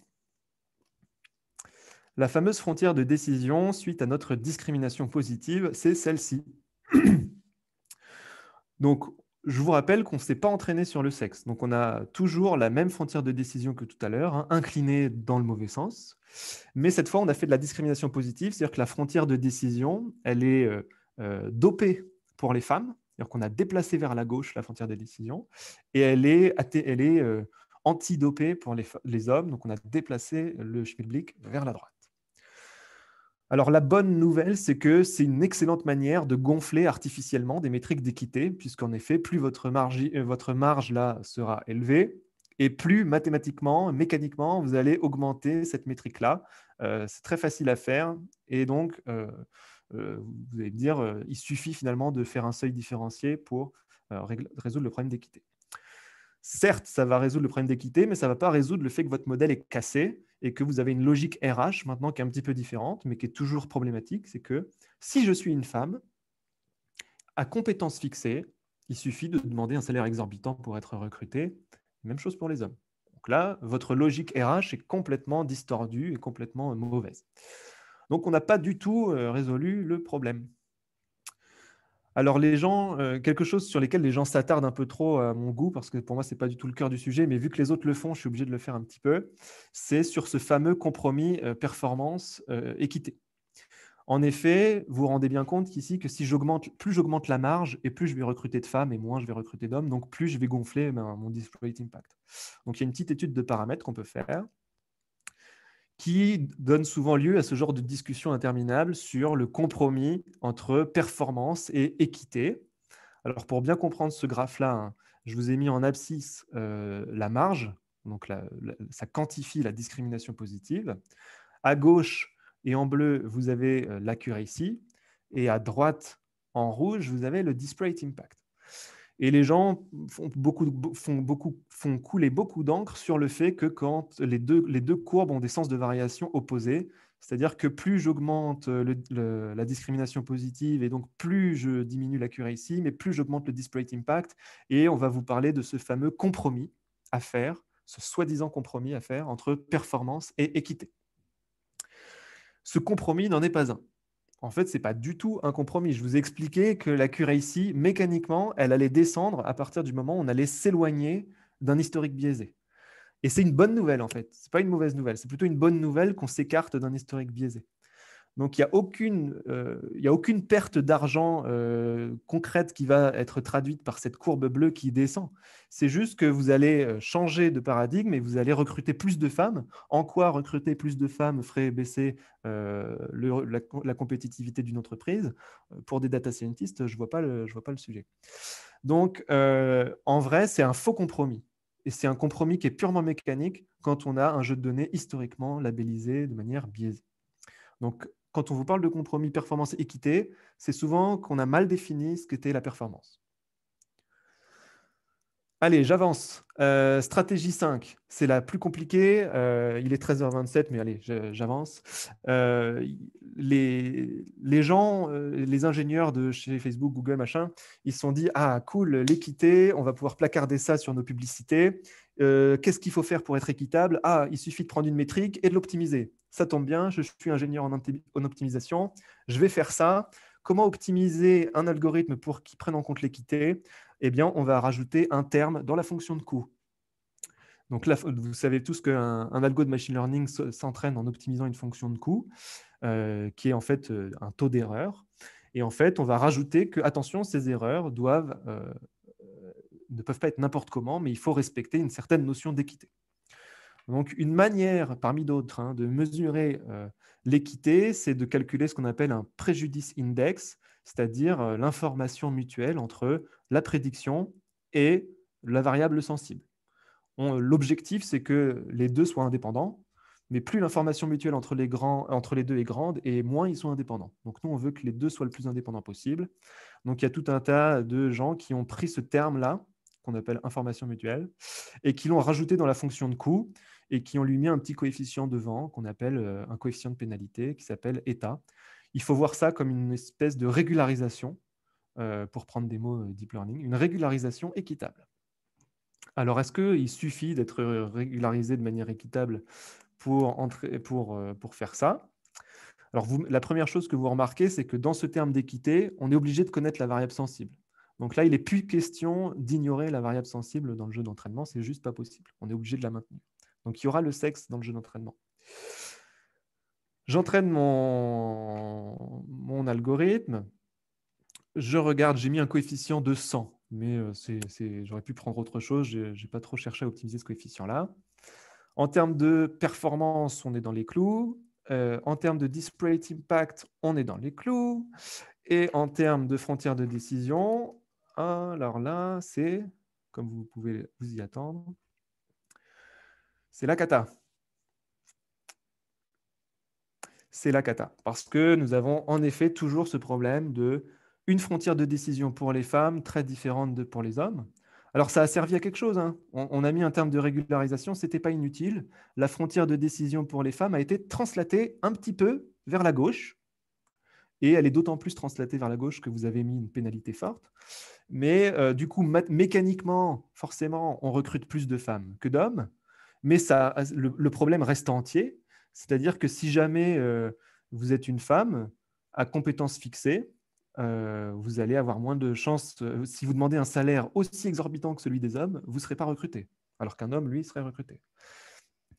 La fameuse frontière de décision suite à notre discrimination positive, c'est celle-ci. Donc, je vous rappelle qu'on ne s'est pas entraîné sur le sexe. Donc, on a toujours la même frontière de décision que tout à l'heure, hein, inclinée dans le mauvais sens. Mais cette fois, on a fait de la discrimination positive, c'est-à-dire que la frontière de décision, elle est euh, euh, dopée pour les femmes, c'est-à-dire qu'on a déplacé vers la gauche la frontière de décision, et elle est, elle est euh, anti-dopé pour les, hommes. Donc on a déplacé le Schmilblick vers la droite. Alors la bonne nouvelle, c'est que c'est une excellente manière de gonfler artificiellement des métriques d'équité, puisqu'en effet, plus votre marge, euh, votre marge là sera élevée, et plus mathématiquement, mécaniquement, vous allez augmenter cette métrique-là. Euh, c'est très facile à faire, et donc euh, vous allez me dire, il suffit finalement de faire un seuil différencié pour résoudre le problème d'équité. Certes, ça va résoudre le problème d'équité, mais ça ne va pas résoudre le fait que votre modèle est cassé et que vous avez une logique RH maintenant qui est un petit peu différente, mais qui est toujours problématique. C'est que si je suis une femme, à compétences fixées, il suffit de demander un salaire exorbitant pour être recruté. Même chose pour les hommes. Donc là, votre logique RH est complètement distordue et complètement mauvaise. Donc on n'a pas du tout euh, résolu le problème. Alors les gens, euh, quelque chose sur lesquels les gens s'attardent un peu trop à mon goût, parce que pour moi, ce n'est pas du tout le cœur du sujet, mais vu que les autres le font, je suis obligé de le faire un petit peu, c'est sur ce fameux compromis euh, performance-équité. Euh, en effet, vous vous rendez bien compte qu'ici, que si j'augmente, plus j'augmente la marge, et plus je vais recruter de femmes, et moins je vais recruter d'hommes, donc plus je vais gonfler ben, mon display impact. Donc il y a une petite étude de paramètres qu'on peut faire qui donne souvent lieu à ce genre de discussion interminable sur le compromis entre performance et équité. Alors pour bien comprendre ce graphe-là, hein, je vous ai mis en abscisse euh, la marge, donc ça quantifie la discrimination positive. À gauche et en bleu, vous avez euh, l'accuracy, et à droite, en rouge, vous avez le disparate impact. Et les gens font beaucoup, font beaucoup, font couler beaucoup d'encre sur le fait que quand les deux, les deux courbes ont des sens de variation opposés, c'est-à-dire que plus j'augmente la discrimination positive et donc plus je diminue l'accuracy, mais plus j'augmente le disparate impact. Et on va vous parler de ce fameux compromis à faire, ce soi-disant compromis à faire entre performance et équité. Ce compromis n'en est pas un. En fait, ce n'est pas du tout un compromis. Je vous ai expliqué que la ici, mécaniquement, elle allait descendre à partir du moment où on allait s'éloigner d'un historique biaisé. Et c'est une bonne nouvelle, en fait. Ce n'est pas une mauvaise nouvelle. C'est plutôt une bonne nouvelle qu'on s'écarte d'un historique biaisé. Donc, il n'y a, aucune, euh, a aucune perte d'argent euh, concrète qui va être traduite par cette courbe bleue qui descend. C'est juste que vous allez euh, changer de paradigme et vous allez recruter plus de femmes. En quoi recruter plus de femmes ferait baisser la, compétitivité d'une entreprise Pour des data scientists, je ne vois, pas le, vois pas le sujet. Donc, en vrai, c'est un faux compromis. Et c'est un compromis qui est purement mécanique quand on a un jeu de données historiquement labellisé de manière biaisée. Donc, quand on vous parle de compromis performance-équité, c'est souvent qu'on a mal défini ce qu'était la performance. Allez, j'avance. Euh, stratégie 5, c'est la plus compliquée. Euh, il est 13h27, mais allez, j'avance. Euh, les, les, gens, les ingénieurs de chez Facebook, Google, machin, ils se sont dit, ah cool, l'équité, on va pouvoir placarder ça sur nos publicités. Qu'est-ce qu'il faut faire pour être équitable Ah, il suffit de prendre une métrique et de l'optimiser ça tombe bien, je suis ingénieur en, optimisation, je vais faire ça. Comment optimiser un algorithme pour qu'il prenne en compte l'équité Eh bien, on va rajouter un terme dans la fonction de coût. Donc là, vous savez tous qu'un un algo de machine learning s'entraîne en optimisant une fonction de coût, euh, qui est en fait euh, un taux d'erreur. Et en fait, on va rajouter que, attention, ces erreurs doivent, euh, ne peuvent pas être n'importe comment, mais il faut respecter une certaine notion d'équité. Donc, une manière parmi d'autres hein, de mesurer euh, l'équité, c'est de calculer ce qu'on appelle un préjudice index, c'est-à-dire euh, l'information mutuelle entre la prédiction et la variable sensible. L'objectif, c'est que les deux soient indépendants, mais plus l'information mutuelle entre les, entre les, deux est grande, et moins ils sont indépendants. Donc nous, on veut que les deux soient le plus indépendants possible. Donc il y a tout un tas de gens qui ont pris ce terme-là, qu'on appelle information mutuelle, et qui l'ont rajouté dans la fonction de coût, et qui ont lui mis un petit coefficient devant qu'on appelle euh, un coefficient de pénalité qui s'appelle état. Il faut voir ça comme une espèce de régularisation, euh, pour prendre des mots euh, deep learning, une régularisation équitable. Alors, est-ce qu'il suffit d'être régularisé de manière équitable pour, pour, pour faire ça Alors, la première chose que vous remarquez, c'est que dans ce terme d'équité, on est obligé de connaître la variable sensible. Donc là, il n'est plus question d'ignorer la variable sensible dans le jeu d'entraînement, c'est juste pas possible. On est obligé de la maintenir. Donc il y aura le sexe dans le jeu d'entraînement. J'entraîne mon, algorithme. Je regarde, j'ai mis un coefficient de 100, mais euh, j'aurais pu prendre autre chose. Je n'ai pas trop cherché à optimiser ce coefficient-là. En termes de performance, on est dans les clous. Euh, en termes de disparate impact, on est dans les clous. Et en termes de frontières de décision, alors là, c'est, comme vous pouvez vous y attendre, c'est la cata. C'est la cata. Parce que nous avons en effet toujours ce problème de une frontière de décision pour les femmes très différente de pour les hommes. Alors ça a servi à quelque chose. Hein. On, a mis un terme de régularisation, ce n'était pas inutile. La frontière de décision pour les femmes a été translatée un petit peu vers la gauche. Et elle est d'autant plus translatée vers la gauche que vous avez mis une pénalité forte. Mais euh, du coup, mécaniquement, forcément, on recrute plus de femmes que d'hommes mais le, problème reste entier. C'est-à-dire que si jamais euh, vous êtes une femme à compétences fixées, euh, vous allez avoir moins de chances. Euh, si vous demandez un salaire aussi exorbitant que celui des hommes, vous ne serez pas recruté, alors qu'un homme, lui, serait recruté.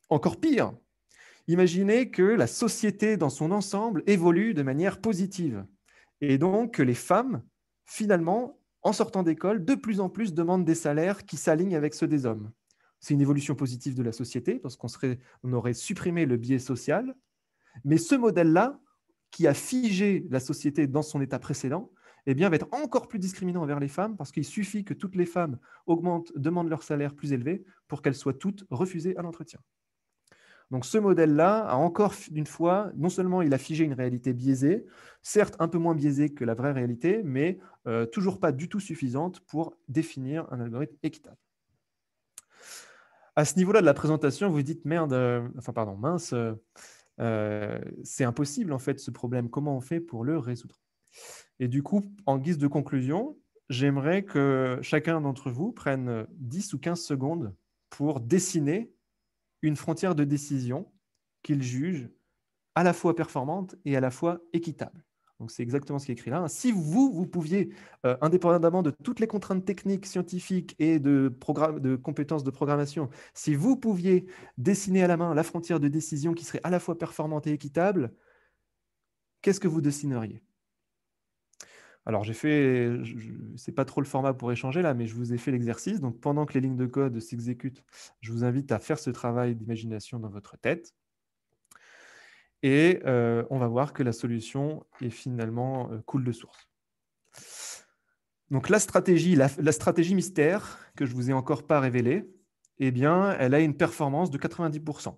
Encore pire, imaginez que la société dans son ensemble évolue de manière positive, et donc que les femmes, finalement, en sortant d'école, de plus en plus demandent des salaires qui s'alignent avec ceux des hommes. C'est une évolution positive de la société parce qu'on aurait supprimé le biais social. Mais ce modèle-là, qui a figé la société dans son état précédent, eh bien, va être encore plus discriminant envers les femmes parce qu'il suffit que toutes les femmes augmentent, demandent leur salaire plus élevé pour qu'elles soient toutes refusées à l'entretien. Donc ce modèle-là a encore une fois, non seulement il a figé une réalité biaisée, certes un peu moins biaisée que la vraie réalité, mais euh, toujours pas du tout suffisante pour définir un algorithme équitable à ce niveau-là de la présentation, vous dites merde, euh, enfin pardon, mince, euh, euh, c'est impossible en fait ce problème. Comment on fait pour le résoudre Et du coup, en guise de conclusion, j'aimerais que chacun d'entre vous prenne 10 ou 15 secondes pour dessiner une frontière de décision qu'il juge à la fois performante et à la fois équitable c'est exactement ce qui est écrit là. Si vous, vous pouviez, euh, indépendamment de toutes les contraintes techniques, scientifiques et de, de compétences de programmation, si vous pouviez dessiner à la main la frontière de décision qui serait à la fois performante et équitable, qu'est-ce que vous dessineriez alors j'ai fait, c'est pas trop le format pour échanger là, mais je vous ai fait l'exercice. Donc pendant que les lignes de code s'exécutent, je vous invite à faire ce travail d'imagination dans votre tête. Et euh, on va voir que la solution est finalement euh, cool de source. Donc la stratégie, la, stratégie mystère que je ne vous ai encore pas révélée, eh bien, elle a une performance de 90%.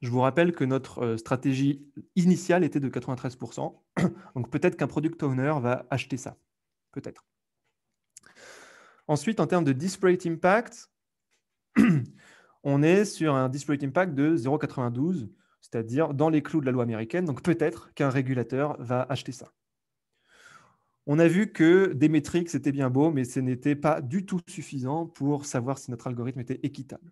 Je vous rappelle que notre euh, stratégie initiale était de 93%. Donc peut-être qu'un product owner va acheter ça. Peut-être. Ensuite, en termes de disparate impact, on est sur un disparate impact de 0,92 c'est-à-dire dans les clous de la loi américaine. Donc peut-être qu'un régulateur va acheter ça. On a vu que des métriques, c'était bien beau, mais ce n'était pas du tout suffisant pour savoir si notre algorithme était équitable.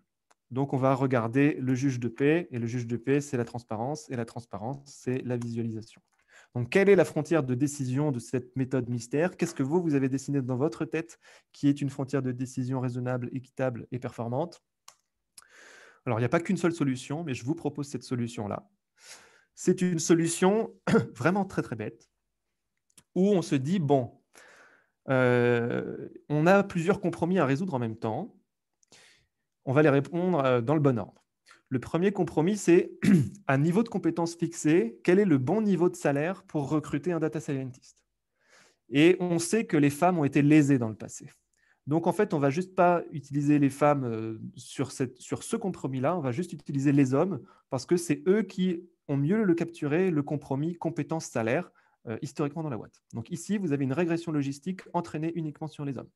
Donc on va regarder le juge de paix, et le juge de paix, c'est la transparence, et la transparence, c'est la visualisation. Donc quelle est la frontière de décision de cette méthode mystère Qu'est-ce que vous, vous avez dessiné dans votre tête qui est une frontière de décision raisonnable, équitable et performante alors, il n'y a pas qu'une seule solution, mais je vous propose cette solution-là. C'est une solution vraiment très très bête, où on se dit, bon, euh, on a plusieurs compromis à résoudre en même temps. On va les répondre euh, dans le bon ordre. Le premier compromis, c'est un niveau de compétence fixé. Quel est le bon niveau de salaire pour recruter un data scientist Et on sait que les femmes ont été lésées dans le passé. Donc en fait, on va juste pas utiliser les femmes euh, sur, ce compromis-là, on va juste utiliser les hommes parce que c'est eux qui ont mieux le capturé, le compromis compétence salaire euh, historiquement dans la boîte. Donc ici, vous avez une régression logistique entraînée uniquement sur les hommes.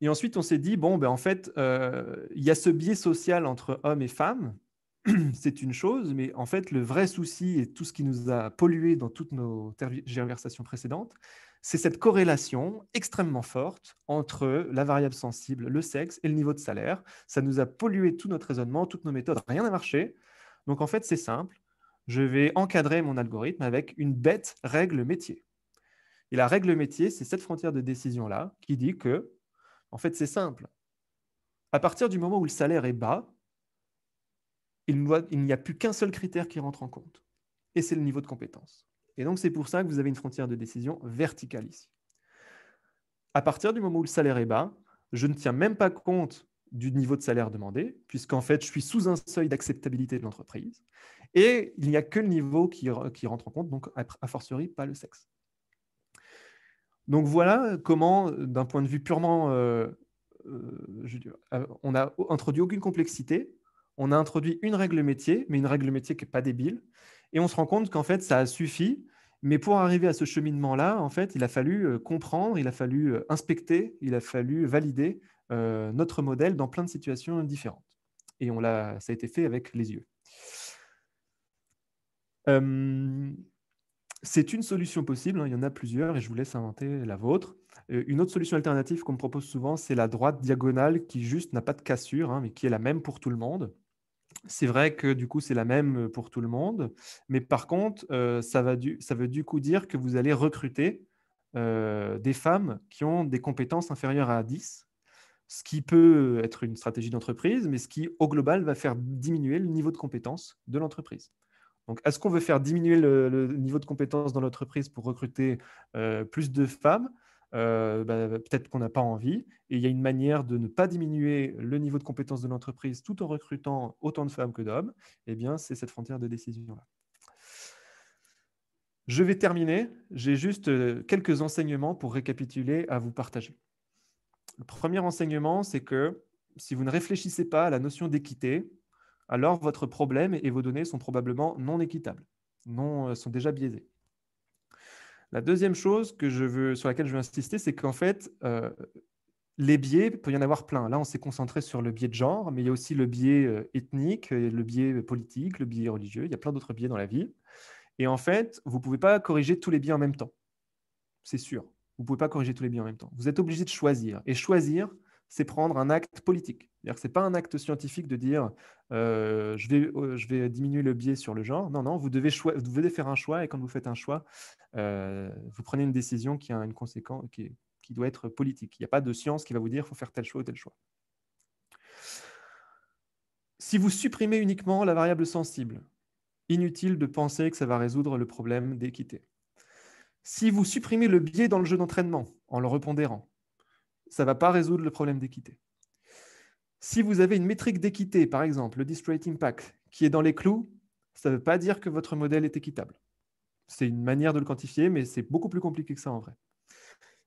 Et ensuite, on s'est dit, bon, ben, en fait, euh, il y a ce biais social entre hommes et femmes c'est une chose, mais en fait, le vrai souci et tout ce qui nous a pollué dans toutes nos conversations précédentes, c'est cette corrélation extrêmement forte entre la variable sensible, le sexe et le niveau de salaire. Ça nous a pollué tout notre raisonnement, toutes nos méthodes, rien n'a marché. Donc en fait, c'est simple, je vais encadrer mon algorithme avec une bête règle métier. Et la règle métier, c'est cette frontière de décision-là qui dit que, en fait, c'est simple. À partir du moment où le salaire est bas, il n'y a plus qu'un seul critère qui rentre en compte, et c'est le niveau de compétence. Et donc, c'est pour ça que vous avez une frontière de décision verticale ici. À partir du moment où le salaire est bas, je ne tiens même pas compte du niveau de salaire demandé, puisqu'en fait, je suis sous un seuil d'acceptabilité de l'entreprise. Et il n'y a que le niveau qui, rentre en compte, donc à fortiori pas le sexe. Donc voilà comment, d'un point de vue purement, euh, euh, euh, on n'a introduit aucune complexité, on a introduit une règle métier, mais une règle métier qui n'est pas débile. Et on se rend compte qu'en fait, ça a suffi. Mais pour arriver à ce cheminement-là, en fait, il a fallu euh, comprendre, il a fallu euh, inspecter, il a fallu valider euh, notre modèle dans plein de situations différentes. Et on ça a été fait avec les yeux. c'est une solution possible, hein, il y en a plusieurs et je vous laisse inventer la vôtre. une autre solution alternative qu'on me propose souvent, c'est la droite diagonale qui juste n'a pas de cassure, hein, mais qui est la même pour tout le monde c'est vrai que du coup, c'est la même pour tout le monde. Mais par contre, ça, veut du coup dire que vous allez recruter des femmes qui ont des compétences inférieures à 10, ce qui peut être une stratégie d'entreprise, mais ce qui, au global, va faire diminuer le niveau de compétence de l'entreprise. Donc, est-ce qu'on veut faire diminuer le, niveau de compétence dans l'entreprise pour recruter plus de femmes euh, bah, peut-être qu'on n'a pas envie. Et il y a une manière de ne pas diminuer le niveau de compétence de l'entreprise tout en recrutant autant de femmes que d'hommes. Eh bien, c'est cette frontière de décision-là. Je vais terminer. J'ai juste euh, quelques enseignements pour récapituler à vous partager. Le premier enseignement, c'est que si vous ne réfléchissez pas à la notion d'équité, alors votre problème et vos données sont probablement non équitables, non, euh, sont déjà biaisés la deuxième chose que je veux, sur laquelle je veux insister, c'est qu'en fait, euh, les biais, il peut y en avoir plein. Là, on s'est concentré sur le biais de genre, mais il y a aussi le biais euh, ethnique, euh, le biais politique, le biais religieux. Il y a plein d'autres biais dans la vie. Et en fait, vous ne pouvez pas corriger tous les biais en même temps. C'est sûr. Vous ne pouvez pas corriger tous les biais en même temps. Vous êtes obligé de choisir. Et choisir, c'est prendre un acte politique. Ce n'est pas un acte scientifique de dire euh, euh, je, vais, diminuer le biais sur le genre. Non, non, vous devez, faire un choix et quand vous faites un choix, euh, vous prenez une décision qui a une conséquence, qui, doit être politique. Il n'y a pas de science qui va vous dire faut faire tel choix ou tel choix. Si vous supprimez uniquement la variable sensible, inutile de penser que ça va résoudre le problème d'équité. Si vous supprimez le biais dans le jeu d'entraînement en le repondérant, ça ne va pas résoudre le problème d'équité. Si vous avez une métrique d'équité, par exemple le disparate impact, qui est dans les clous, ça ne veut pas dire que votre modèle est équitable. C'est une manière de le quantifier, mais c'est beaucoup plus compliqué que ça en vrai.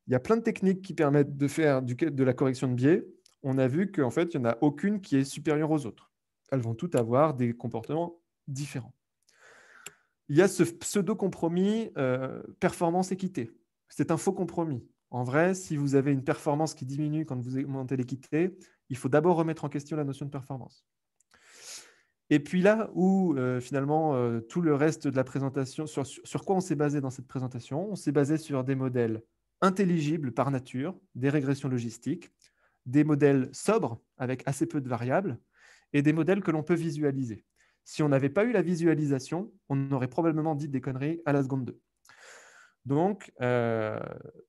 Il y a plein de techniques qui permettent de faire de la correction de biais. On a vu qu'en fait, il n'y en a aucune qui est supérieure aux autres. Elles vont toutes avoir des comportements différents. Il y a ce pseudo-compromis euh, performance-équité. C'est un faux compromis. En vrai, si vous avez une performance qui diminue quand vous augmentez l'équité, il faut d'abord remettre en question la notion de performance. Et puis là où euh, finalement euh, tout le reste de la présentation, sur, sur quoi on s'est basé dans cette présentation On s'est basé sur des modèles intelligibles par nature, des régressions logistiques, des modèles sobres avec assez peu de variables et des modèles que l'on peut visualiser. Si on n'avait pas eu la visualisation, on aurait probablement dit des conneries à la seconde 2. Donc, euh,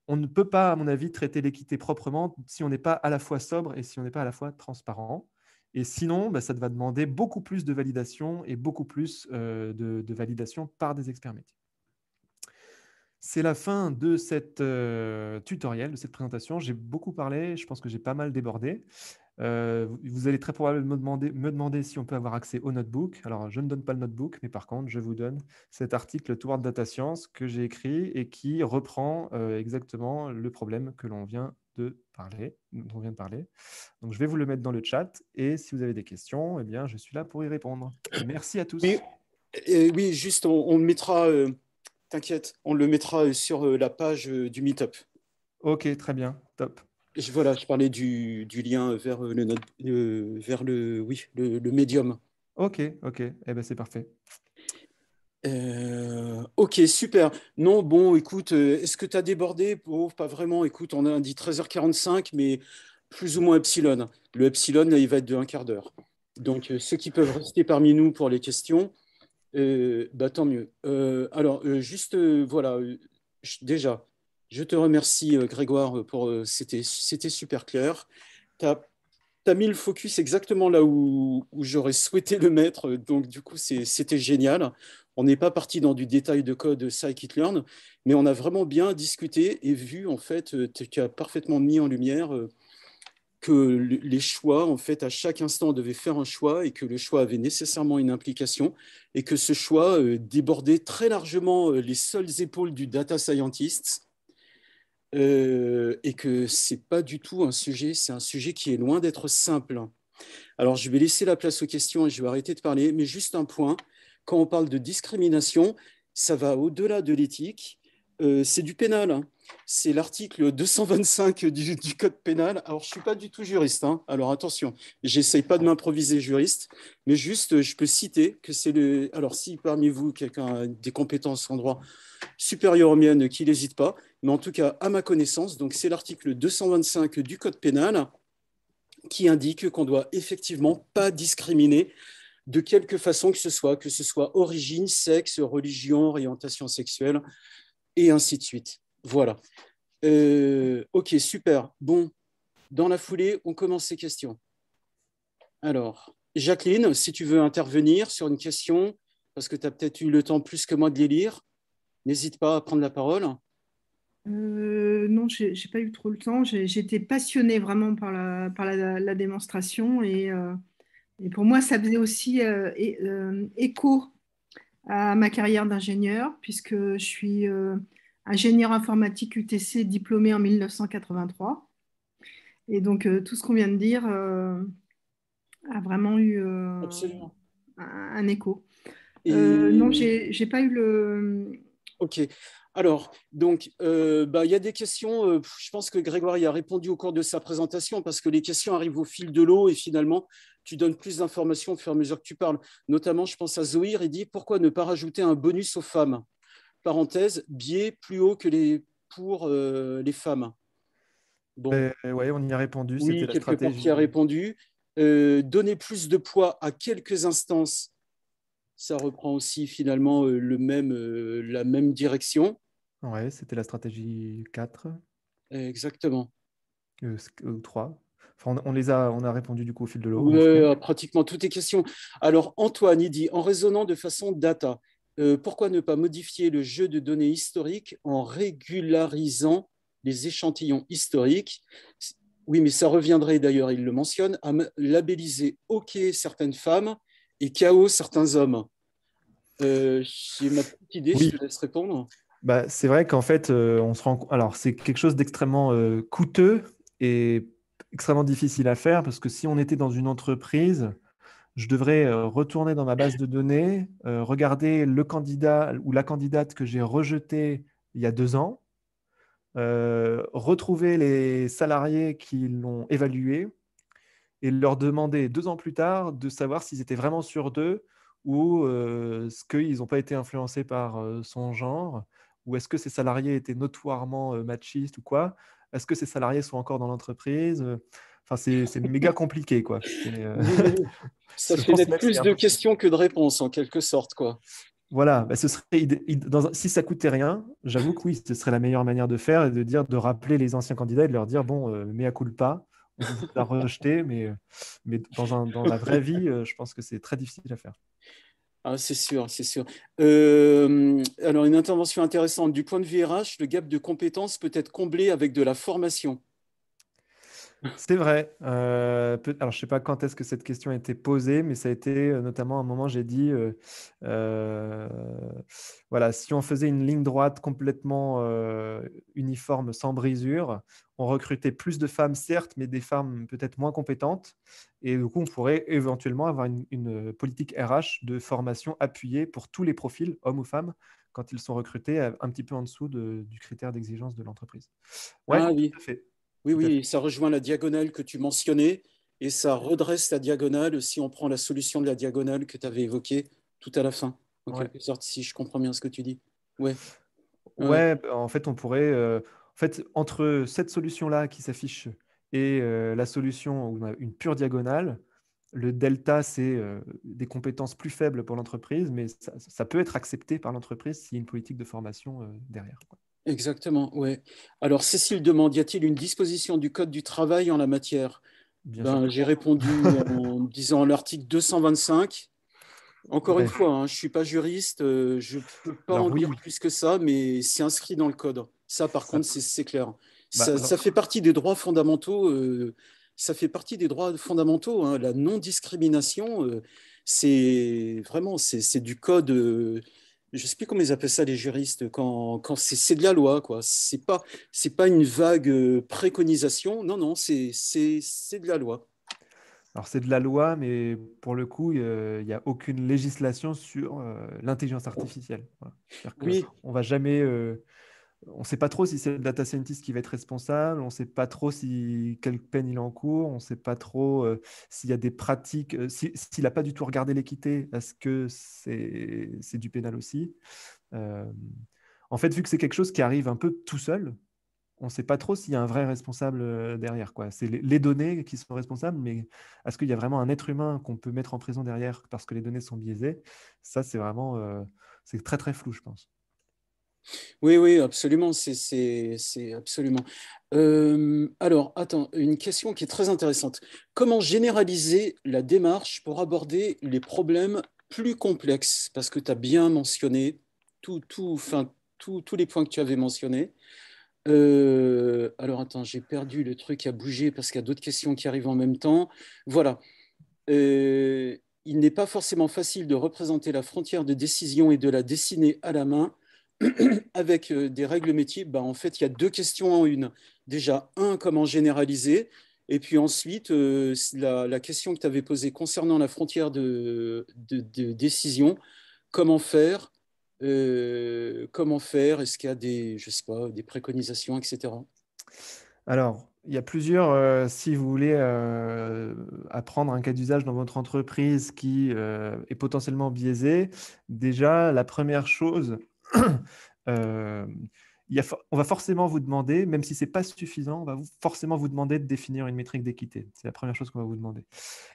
on ne peut pas, à mon avis, traiter l'équité proprement si on n'est pas à la fois sobre et si on n'est pas à la fois transparent. Et sinon, ça bah, ça va demander beaucoup plus de validation et beaucoup plus euh, de, validation par des experts métiers. C'est la fin de cette euh, tutoriel, de cette présentation. J'ai beaucoup parlé, je pense que j'ai pas mal débordé. Euh, vous allez très probablement me demander, me demander, si on peut avoir accès au notebook. Alors, je ne donne pas le notebook, mais par contre, je vous donne cet article Toward Data Science que j'ai écrit et qui reprend euh, exactement le problème que l'on vient de parler, dont on vient de parler. Donc, je vais vous le mettre dans le chat et si vous avez des questions, et eh bien, je suis là pour y répondre. Merci à tous. Oui, oui juste, on, le mettra, euh, t'inquiète, on le mettra sur la page du Meetup. Ok, très bien, top. Je, voilà, je parlais du, lien vers euh, le, vers le, médium. Ok, ok, eh ben, c'est parfait. Euh, ok, super. Non, bon, écoute, euh, est-ce que tu as débordé Pas vraiment, écoute, on a dit 13h45, mais plus ou moins epsilon. Le epsilon, il va être de un quart d'heure. Donc, ceux qui peuvent rester parmi nous pour les questions, bah, tant mieux. alors, juste, voilà, déjà, je te remercie, euh, Grégoire, euh, pour euh, c'était super clair. Tu as, mis le focus exactement là où, où j'aurais souhaité le mettre, donc du coup, c'était génial. On n'est pas parti dans du détail de code scikit-learn, mais on a vraiment bien discuté et vu, en fait, tu as parfaitement mis en lumière que les choix, en fait, à chaque instant, on devait faire un choix et que le choix avait nécessairement une implication et que ce choix débordait très largement les seules épaules du data scientist euh, et que c'est pas du tout un sujet, c'est un sujet qui est loin d'être simple. Alors je vais laisser la place aux questions et je vais arrêter de parler, mais juste un point, quand on parle de discrimination, ça va au-delà de l'éthique, euh, c'est du pénal. Hein c'est l'article 225 du, Code pénal. Alors, je ne suis pas du tout juriste, hein. alors attention, j'essaye pas de m'improviser juriste, mais juste, je peux citer que c'est le... Alors, si parmi vous, quelqu'un a des compétences en droit supérieures aux miennes, qu'il n'hésite pas, mais en tout cas, à ma connaissance, donc c'est l'article 225 du Code pénal qui indique qu'on doit effectivement pas discriminer de quelque façon que ce soit, que ce soit origine, sexe, religion, orientation sexuelle, et ainsi de suite. Voilà. Euh, ok, super. Bon, dans la foulée, on commence ces questions. Alors, Jacqueline, si tu veux intervenir sur une question, parce que tu as peut-être eu le temps plus que moi de les lire, n'hésite pas à prendre la parole. Euh, non, je n'ai pas eu trop le temps. J'étais passionnée vraiment par la, démonstration euh, et, pour moi, ça faisait aussi écho à ma carrière d'ingénieur, puisque je suis ingénieur informatique UTC diplômé en 1983. Et donc, euh, tout ce qu'on vient de dire euh, a vraiment eu euh, un, écho. Non, non, n'ai pas eu le. Ok. Alors, donc, bah, il y a des questions. je pense que Grégoire y a répondu au cours de sa présentation parce que les questions arrivent au fil de l'eau et finalement, tu donnes plus d'informations au fur et à mesure que tu parles. Notamment, je pense à Zoïr, il dit pourquoi ne pas rajouter un bonus aux femmes parenthèse, biais plus haut que les pour euh, les femmes. Bon. Ben, on y a répondu. Oui, la qui a répondu. Euh, donner plus de poids à quelques instances, ça reprend aussi finalement euh, le même, la même direction. Ouais, c'était la stratégie 4. Exactement. 3. Enfin, on, les a, on a répondu du coup au fil de l'eau. pratiquement toutes les questions. Alors Antoine, il dit en raisonnant de façon data, euh, pourquoi ne pas modifier le jeu de données historiques en régularisant les échantillons historiques Oui, mais ça reviendrait d'ailleurs, il le mentionne, à labelliser OK certaines femmes et KO certains hommes. Euh, j'ai ma petite idée, je te laisse répondre. Bah, c'est vrai qu'en fait, euh, on se rend Alors, c'est quelque chose d'extrêmement coûteux et extrêmement difficile à faire parce que si on était dans une entreprise, je devrais euh, retourner dans ma base de données, euh, regarder le candidat ou la candidate que j'ai rejeté il y a deux ans, euh, retrouver les salariés qui l'ont évalué et leur demander deux ans plus tard de savoir s'ils étaient vraiment sûrs d'eux ou ce qu'ils n'ont pas été influencés par son genre, ou est-ce que ces salariés étaient notoirement machistes ou quoi, est-ce que ces salariés sont encore dans l'entreprise Enfin, c'est méga compliqué, quoi. Euh, ça fait plus de questions que de réponses, en quelque sorte, quoi. Voilà, bah, ce serait si ça coûtait rien, j'avoue que oui, ce serait la meilleure manière de faire et de dire, de rappeler les anciens candidats et de leur dire bon, euh, coup mea pas, on vous a rejeté, mais, euh, mais dans, la vraie vie, je pense que c'est très difficile à faire. Ah, c'est sûr, c'est sûr. alors, une intervention intéressante. Du point de vue RH, le gap de compétences peut être comblé avec de la formation. C'est vrai. Euh, alors, je ne sais pas quand est-ce que cette question a été posée, mais ça a été euh, notamment un moment, j'ai dit, euh, voilà, si on faisait une ligne droite complètement uniforme, sans brisure, on recrutait plus de femmes, certes, mais des femmes peut-être moins compétentes. Et du coup, on pourrait éventuellement avoir une, politique RH de formation appuyée pour tous les profils, hommes ou femmes, quand ils sont recrutés un petit peu en dessous du critère d'exigence de l'entreprise. Ah oui, tout à fait. Oui, oui, ça rejoint la diagonale que tu mentionnais et ça redresse la diagonale si on prend la solution de la diagonale que tu avais évoquée tout à la fin, en si je comprends bien ce que tu dis. Ouais. Ouais, bah, en fait, on pourrait. Euh, en fait, entre cette solution-là qui s'affiche et euh, la solution où on a une pure diagonale, le delta, c'est euh, des compétences plus faibles pour l'entreprise, mais ça, peut être accepté par l'entreprise s'il y a une politique de formation derrière. Exactement, oui. Alors, Cécile demande, y a-t-il une disposition du Code du travail en la matière ben, J'ai répondu en disant l'article 225. Encore une fois, hein, je ne suis pas juriste, euh, je ne peux pas en dire plus que ça, mais c'est inscrit dans le Code. Ça, par contre, c'est clair. Bah, ça, fait partie des droits fondamentaux. Euh, ça fait partie des droits fondamentaux. Hein. la non-discrimination, euh, c'est vraiment c'est du code je ne sais plus comment ils appellent ça les juristes, quand, quand c'est de la loi, quoi. C'est pas, c'est pas une vague euh, préconisation, non, non, c'est de la loi. Alors c'est de la loi, mais pour le coup, il n'y a aucune législation sur euh, l'intelligence artificielle. oui. On va jamais euh, on ne sait pas trop si c'est le data scientist qui va être responsable, on ne sait pas trop si quelle peine il encourt, en cours, on ne sait pas trop euh, s'il y a des pratiques, euh, s'il n'a pas du tout regardé l'équité, est-ce que c'est du pénal aussi euh, En fait, vu que c'est quelque chose qui arrive un peu tout seul, on ne sait pas trop s'il y a un vrai responsable derrière. C'est les, données qui sont responsables, mais est-ce qu'il y a vraiment un être humain qu'on peut mettre en prison derrière parce que les données sont biaisées Ça, c'est vraiment c'est très très flou, je pense. Oui, oui, absolument, c'est absolument. Euh, alors, attends, une question qui est très intéressante. Comment généraliser la démarche pour aborder les problèmes plus complexes Parce que tu as bien mentionné enfin, tous les points que tu avais mentionnés. Euh, alors, attends, j'ai perdu le truc a bougé parce qu'il y a d'autres questions qui arrivent en même temps. Voilà. Euh, il n'est pas forcément facile de représenter la frontière de décision et de la dessiner à la main avec euh, des règles métiers, ben, en fait, il y a deux questions en une. Déjà, un, comment généraliser et puis ensuite, euh, la, question que tu avais posée concernant la frontière de, décision, comment faire euh, Comment faire Est-ce qu'il y a des, je sais pas, des préconisations, etc. Alors, il y a plusieurs, si vous voulez apprendre un cas d'usage dans votre entreprise qui est potentiellement biaisé, déjà, la première chose, Euh, on va forcément vous demander, même si ce n'est pas suffisant, on va forcément vous demander de définir une métrique d'équité. C'est la première chose qu'on va vous demander.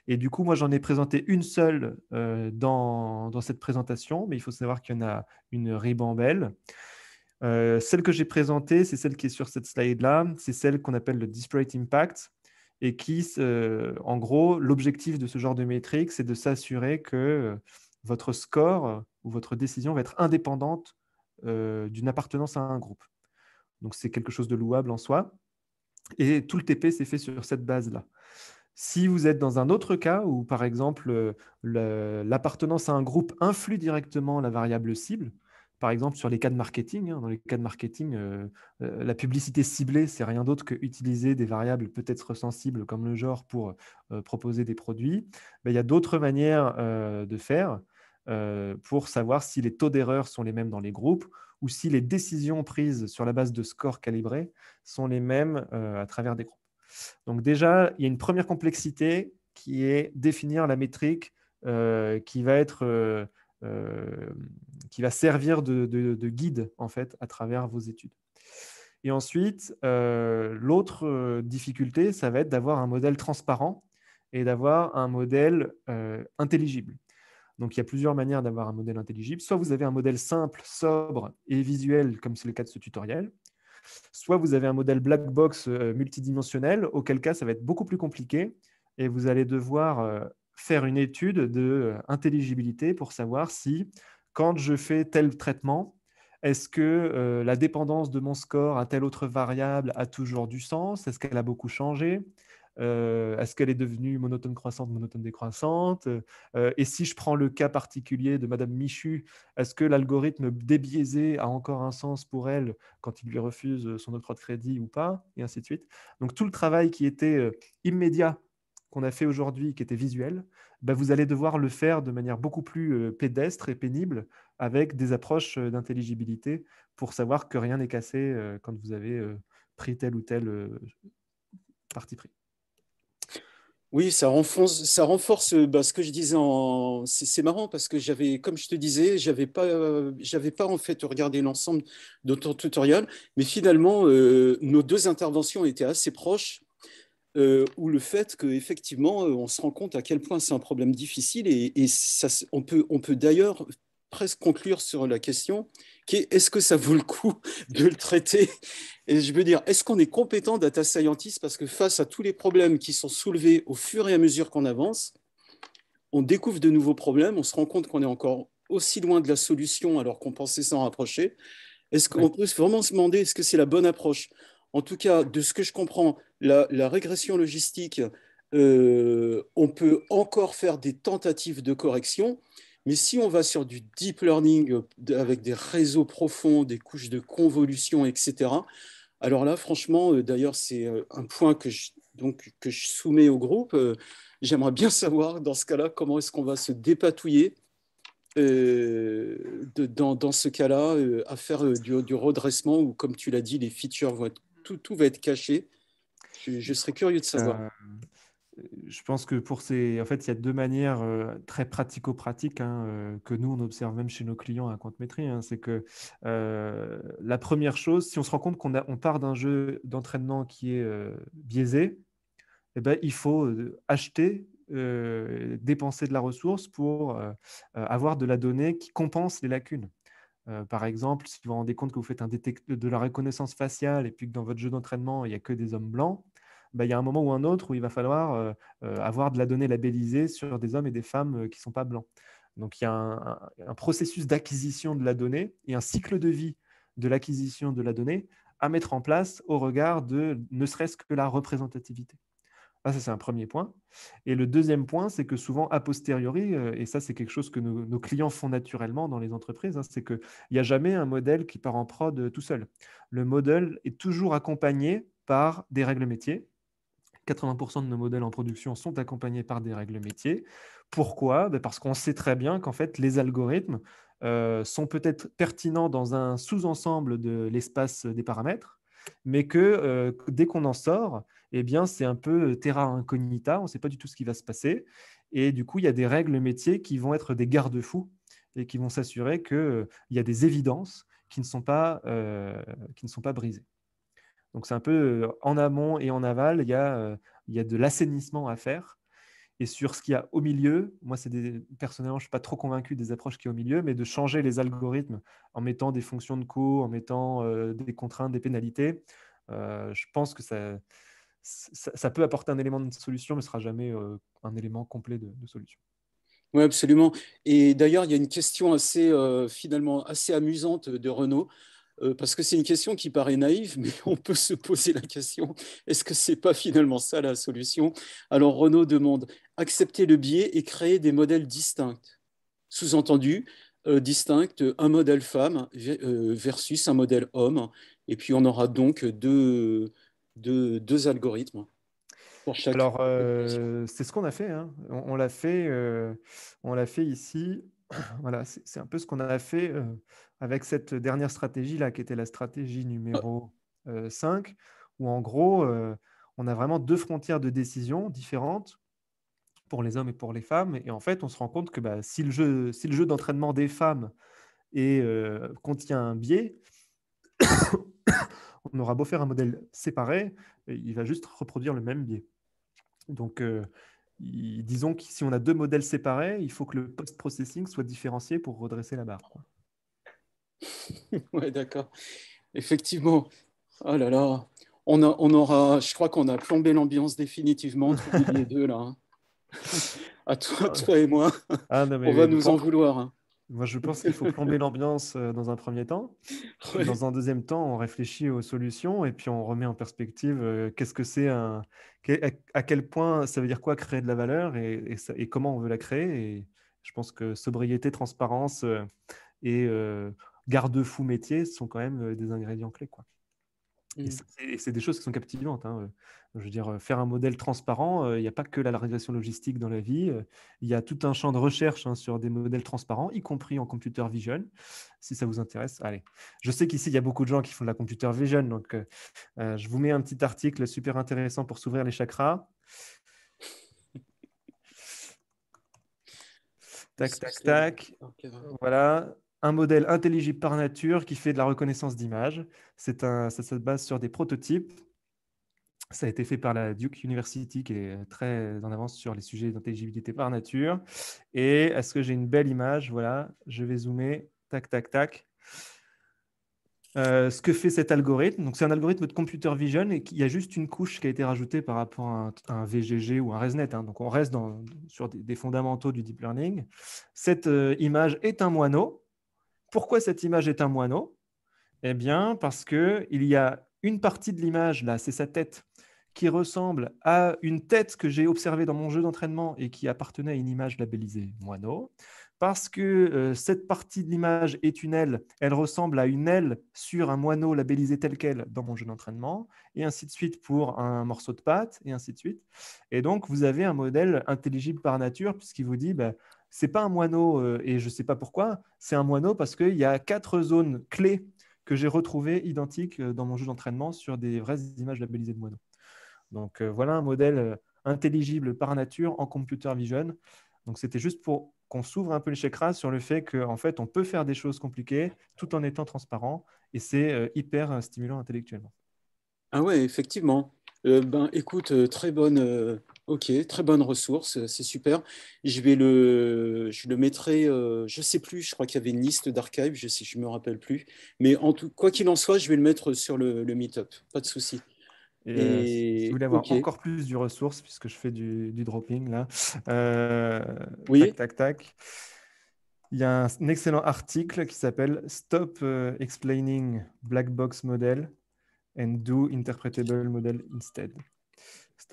Et du coup, moi, j'en ai présenté une seule euh, dans, cette présentation, mais il faut savoir qu'il y en a une ribambelle. Euh, celle que j'ai présentée, c'est celle qui est sur cette slide-là, c'est celle qu'on appelle le disparate impact, et qui, en gros, l'objectif de ce genre de métrique, c'est de s'assurer que votre score ou votre décision va être indépendante euh, d'une appartenance à un groupe. Donc c'est quelque chose de louable en soi. Et tout le TP s'est fait sur cette base-là. Si vous êtes dans un autre cas où, par exemple, euh, l'appartenance à un groupe influe directement la variable cible, par exemple sur les cas de marketing, hein, dans les cas de marketing, euh, la publicité ciblée, c'est rien d'autre que utiliser des variables peut-être sensibles comme le genre pour proposer des produits. Ben, il y a d'autres manières de faire. Euh, pour savoir si les taux d'erreur sont les mêmes dans les groupes ou si les décisions prises sur la base de scores calibrés sont les mêmes euh, à travers des groupes. Donc déjà, il y a une première complexité qui est définir la métrique euh, qui va être... qui va servir de, guide en fait à travers vos études. Et ensuite, l'autre difficulté, ça va être d'avoir un modèle transparent et d'avoir un modèle intelligible. Donc, il y a plusieurs manières d'avoir un modèle intelligible. Soit vous avez un modèle simple, sobre et visuel, comme c'est le cas de ce tutoriel. Soit vous avez un modèle black box euh, multidimensionnel, auquel cas ça va être beaucoup plus compliqué et vous allez devoir euh, faire une étude de euh, intelligibilité pour savoir si, quand je fais tel traitement, est-ce que la dépendance de mon score à telle autre variable a toujours du sens Est-ce qu'elle a beaucoup changé euh, est-ce qu'elle est devenue monotone croissante, monotone décroissante euh, Et si je prends le cas particulier de Madame Michu, est-ce que l'algorithme débiaisé a encore un sens pour elle quand il lui refuse euh, son octroi de crédit ou pas Et ainsi de suite. Donc tout le travail qui était immédiat qu'on a fait aujourd'hui, qui était visuel, bah, vous allez devoir le faire de manière beaucoup plus pédestre et pénible avec des approches d'intelligibilité pour savoir que rien n'est cassé quand vous avez pris tel ou tel parti pris. Oui, ça renforce, ça renforce euh, bah, ce que je disais. C'est, marrant parce que j'avais, comme je te disais, j'avais pas, euh, j'avais pas en fait regardé l'ensemble de ton tutoriel, mais finalement, euh, nos deux interventions étaient assez proches. ou le fait qu'effectivement, on se rend compte à quel point c'est un problème difficile et, ça, on peut, on peut d'ailleurs presque conclure sur la question qui est est-ce que ça vaut le coup de le traiter Et je veux dire, est-ce qu'on est compétent data scientist Parce que face à tous les problèmes qui sont soulevés au fur et à mesure qu'on avance, on découvre de nouveaux problèmes, on se rend compte qu'on est encore aussi loin de la solution alors qu'on pensait s'en rapprocher. Est-ce qu'on peut vraiment se demander est-ce que c'est la bonne approche En tout cas, de ce que je comprends, la, régression logistique, euh, on peut encore faire des tentatives de correction, mais si on va sur du deep learning euh, avec des réseaux profonds, des couches de convolution, etc., alors là, franchement, euh, d'ailleurs, c'est euh, un point que je, donc, que je soumets au groupe. J'aimerais bien savoir, dans ce cas-là, comment est-ce qu'on va se dépatouiller de, dans, dans, ce cas-là à faire du, du, redressement ou comme tu l'as dit, les features vont tout, tout va être caché. Je, je serais curieux de savoir je pense que pour ces. En fait, il y a deux manières euh, très pratico-pratiques hein, euh, que nous, on observe même chez nos clients à compte hein. c'est que euh, la première chose, si on se rend compte qu'on on part d'un jeu d'entraînement qui est biaisé, eh ben, il faut acheter, dépenser de la ressource pour avoir de la donnée qui compense les lacunes. par exemple, si vous vous rendez compte que vous faites un de la reconnaissance faciale et puis que dans votre jeu d'entraînement, il n'y a que des hommes blancs, bah, il y a un moment ou un autre où il va falloir euh, euh, avoir de la donnée labellisée sur des hommes et des femmes euh, qui ne sont pas blancs. Donc il y a un, processus d'acquisition de la donnée et un cycle de vie de l'acquisition de la donnée à mettre en place au regard de ne serait-ce que la représentativité. ça, c'est un premier point. Et le deuxième point, c'est que souvent, a posteriori, et ça, c'est quelque chose que nos, clients font naturellement dans les entreprises, hein, c'est qu'il n'y a jamais un modèle qui part en prod tout seul. Le modèle est toujours accompagné par des règles métiers, 80% de nos modèles en production sont accompagnés par des règles métiers. Pourquoi ben, Parce qu'on sait très bien qu'en fait, les algorithmes euh, sont peut-être pertinents dans un sous-ensemble de l'espace des paramètres, mais que euh, dès qu'on en sort, eh bien, c'est un peu terra incognita, on ne sait pas du tout ce qui va se passer. Et du coup, il y a des règles métiers qui vont être des garde-fous et qui vont s'assurer qu'il y a des évidences qui ne sont pas, euh, qui ne sont pas brisées. Donc c'est un peu en amont et en aval, il y a, de l'assainissement à faire. Et sur ce qu'il y a au milieu, moi, c'est des, personnellement, je ne suis pas trop convaincu des approches qui y au milieu, mais de changer les algorithmes en mettant des fonctions de coût, en mettant des contraintes, des pénalités, je pense que ça, peut apporter un élément de solution, mais ce ne sera jamais un élément complet de, solution. Oui, absolument. Et d'ailleurs, il y a une question assez, finalement, assez amusante de Renaud. Euh, parce que c'est une question qui paraît naïve, mais on peut se poser la question, est-ce que ce n'est pas finalement ça la solution Alors Renaud demande, accepter le biais et créer des modèles distincts. Sous-entendu, euh, distincts, un modèle femme euh, versus un modèle homme, et puis on aura donc deux, deux, deux algorithmes. Alors, c'est ce qu'on a fait. Hein. On, l'a fait, on l'a fait ici voilà, c'est un peu ce qu'on a fait avec cette dernière stratégie-là, qui était la stratégie numéro 5, euh, où en gros, euh, on a vraiment deux frontières de décision différentes pour les hommes et pour les femmes. Et en fait, on se rend compte que bah, si le jeu, jeu d'entraînement des femmes euh, contient un biais, on aura beau faire un modèle séparé, il va juste reproduire le même biais. Donc, disons que si on a deux modèles séparés, il faut que le post-processing soit différencié pour redresser la barre. ouais, d'accord. Effectivement. Oh là là. On, on aura, je crois qu'on a plombé l'ambiance définitivement les deux là. Hein. À ah, toi, et moi. Ah, on va nous en vouloir. Hein. Moi, je pense qu'il faut plomber l'ambiance euh, dans un premier temps. Dans un deuxième temps, on réfléchit aux solutions et puis on remet en perspective euh, qu'est-ce que c'est, un... à quel point ça veut dire quoi créer de la valeur et, et, comment on veut la créer. Et je pense que sobriété, transparence euh, et garde-fous métier sont quand même euh, des ingrédients clés. Quoi. Mm. Et c'est des choses qui sont captivantes. Hein, euh, je veux dire, euh, faire un modèle transparent, il n'y a pas que la réalisation logistique dans la vie. Il y a tout un champ de recherche hein, sur des modèles transparents, y compris en computer vision. Si ça vous intéresse, allez. Je sais qu'ici, il y a beaucoup de gens qui font de la computer vision. Donc, je vous mets un petit article super intéressant pour s'ouvrir les chakras. Tac, tac, tac. Voilà un modèle intelligible par nature qui fait de la reconnaissance d'images. Ça se base sur des prototypes. Ça a été fait par la Duke University, qui est très en avance sur les sujets d'intelligibilité par nature. Et est-ce que j'ai une belle image Voilà, je vais zoomer. Tac, tac, tac. Euh, ce que fait cet algorithme. Donc, c'est un algorithme de computer vision et il y a juste une couche qui a été rajoutée par rapport à un, VGG ou un ResNet. Hein. Donc, on reste sur des, fondamentaux du deep learning. Cette euh, image est un moineau pourquoi cette image est un moineau Eh bien, parce qu'il y a une partie de l'image, là, c'est sa tête, qui ressemble à une tête que j'ai observée dans mon jeu d'entraînement et qui appartenait à une image labellisée moineau. Parce que euh, cette partie de l'image est une aile, elle ressemble à une aile sur un moineau labellisé tel quel dans mon jeu d'entraînement, et ainsi de suite pour un morceau de pâte, et ainsi de suite. Et donc, vous avez un modèle intelligible par nature, puisqu'il vous dit, bah, c'est pas un moineau euh, et je ne sais pas pourquoi, c'est un moineau parce qu'il y a quatre zones clés que j'ai retrouvées identiques euh, dans mon jeu d'entraînement sur des vraies images labellisées de moineaux. Donc euh, voilà un modèle intelligible par nature en computer vision. Donc c'était juste pour qu'on s'ouvre un peu les chakras sur le fait qu'en fait on peut faire des choses compliquées tout en étant transparent et c'est hyper stimulant intellectuellement. Ah ouais, effectivement. ben écoute, très bonne Ok, très bonne ressource, euh, c'est super. Je vais le, je le mettrai, euh, je sais plus, je crois qu'il y avait une liste d'archives, je sais, je me rappelle plus. Mais en tout, quoi qu'il en soit, je vais le mettre sur le, Meetup, pas de souci. Et, euh, vous voulez avoir encore plus de ressources, puisque je fais du, dropping là, oui. tac, tac, tac. Il y a un excellent article qui s'appelle Stop Explaining Black Box Model and Do Interpretable Model Instead.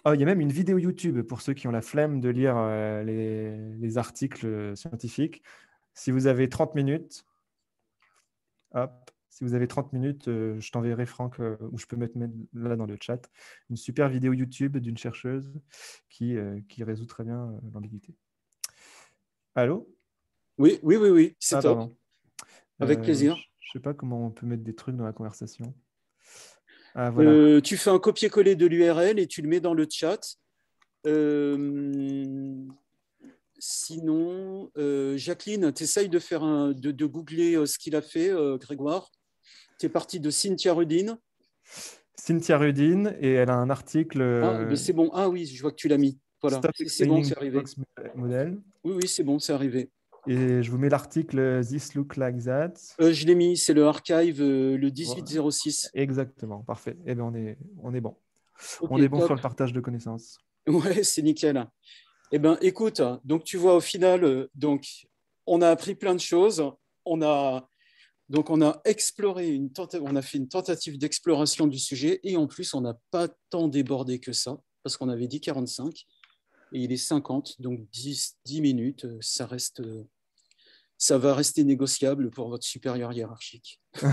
Ah, il y a même une vidéo YouTube pour ceux qui ont la flemme de lire euh, les, articles euh, scientifiques. Si vous avez 30 minutes, si vous avez 30 minutes, euh, je t'enverrai, Franck, ou je peux mettre, là dans le chat, une super vidéo YouTube d'une chercheuse qui, résout très bien l'ambiguïté. Allô Oui, oui, oui, oui, c'est ah, top. Avec plaisir. Je ne sais pas comment on peut mettre des trucs dans la conversation. Ah, euh, tu fais un copier-coller de l'URL et tu le mets dans le chat. Euh, sinon, euh, Jacqueline, tu essayes de, faire un, de, googler ce qu'il a fait, Grégoire. Tu es parti de Cynthia Rudin. Cynthia Rudin, et elle a un article. Ah, mais c'est bon. Ah oui, je vois que tu l'as mis. Voilà, c'est bon, c'est arrivé. Oui, oui, c'est bon, c'est arrivé. Et je vous mets l'article euh, This Look Like That. Euh, je l'ai mis, c'est le archive euh, le 1806. Exactement, parfait. Eh bien, on est, on est bon. on est bon sur le partage de connaissances. Ouais, c'est nickel. Eh bien, écoute, donc tu vois, au final, donc, on a appris plein de choses. On a, donc, on a exploré une on a fait une tentative d'exploration du sujet et en plus, on n'a pas tant débordé que ça parce qu'on avait dit 45 il est 50, donc 10, minutes, euh, ça reste euh, ça va rester négociable pour votre supérieur hiérarchique.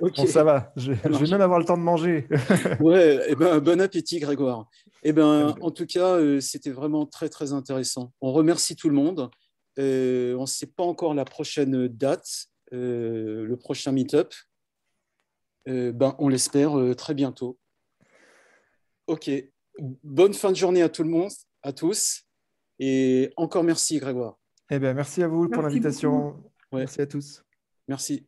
Bon, ça va, je, vais même avoir le temps de manger. ouais, et eh ben, bon appétit, Grégoire. Et eh ben, en tout cas, euh, c'était vraiment très, très intéressant. On remercie tout le monde. on ne sait pas encore la prochaine date, le prochain meet-up. ben, on l'espère très bientôt. OK. Bonne fin de journée à tout le monde à tous. Et encore merci, Grégoire. Eh bien, merci à vous pour l'invitation. Merci à tous. Merci.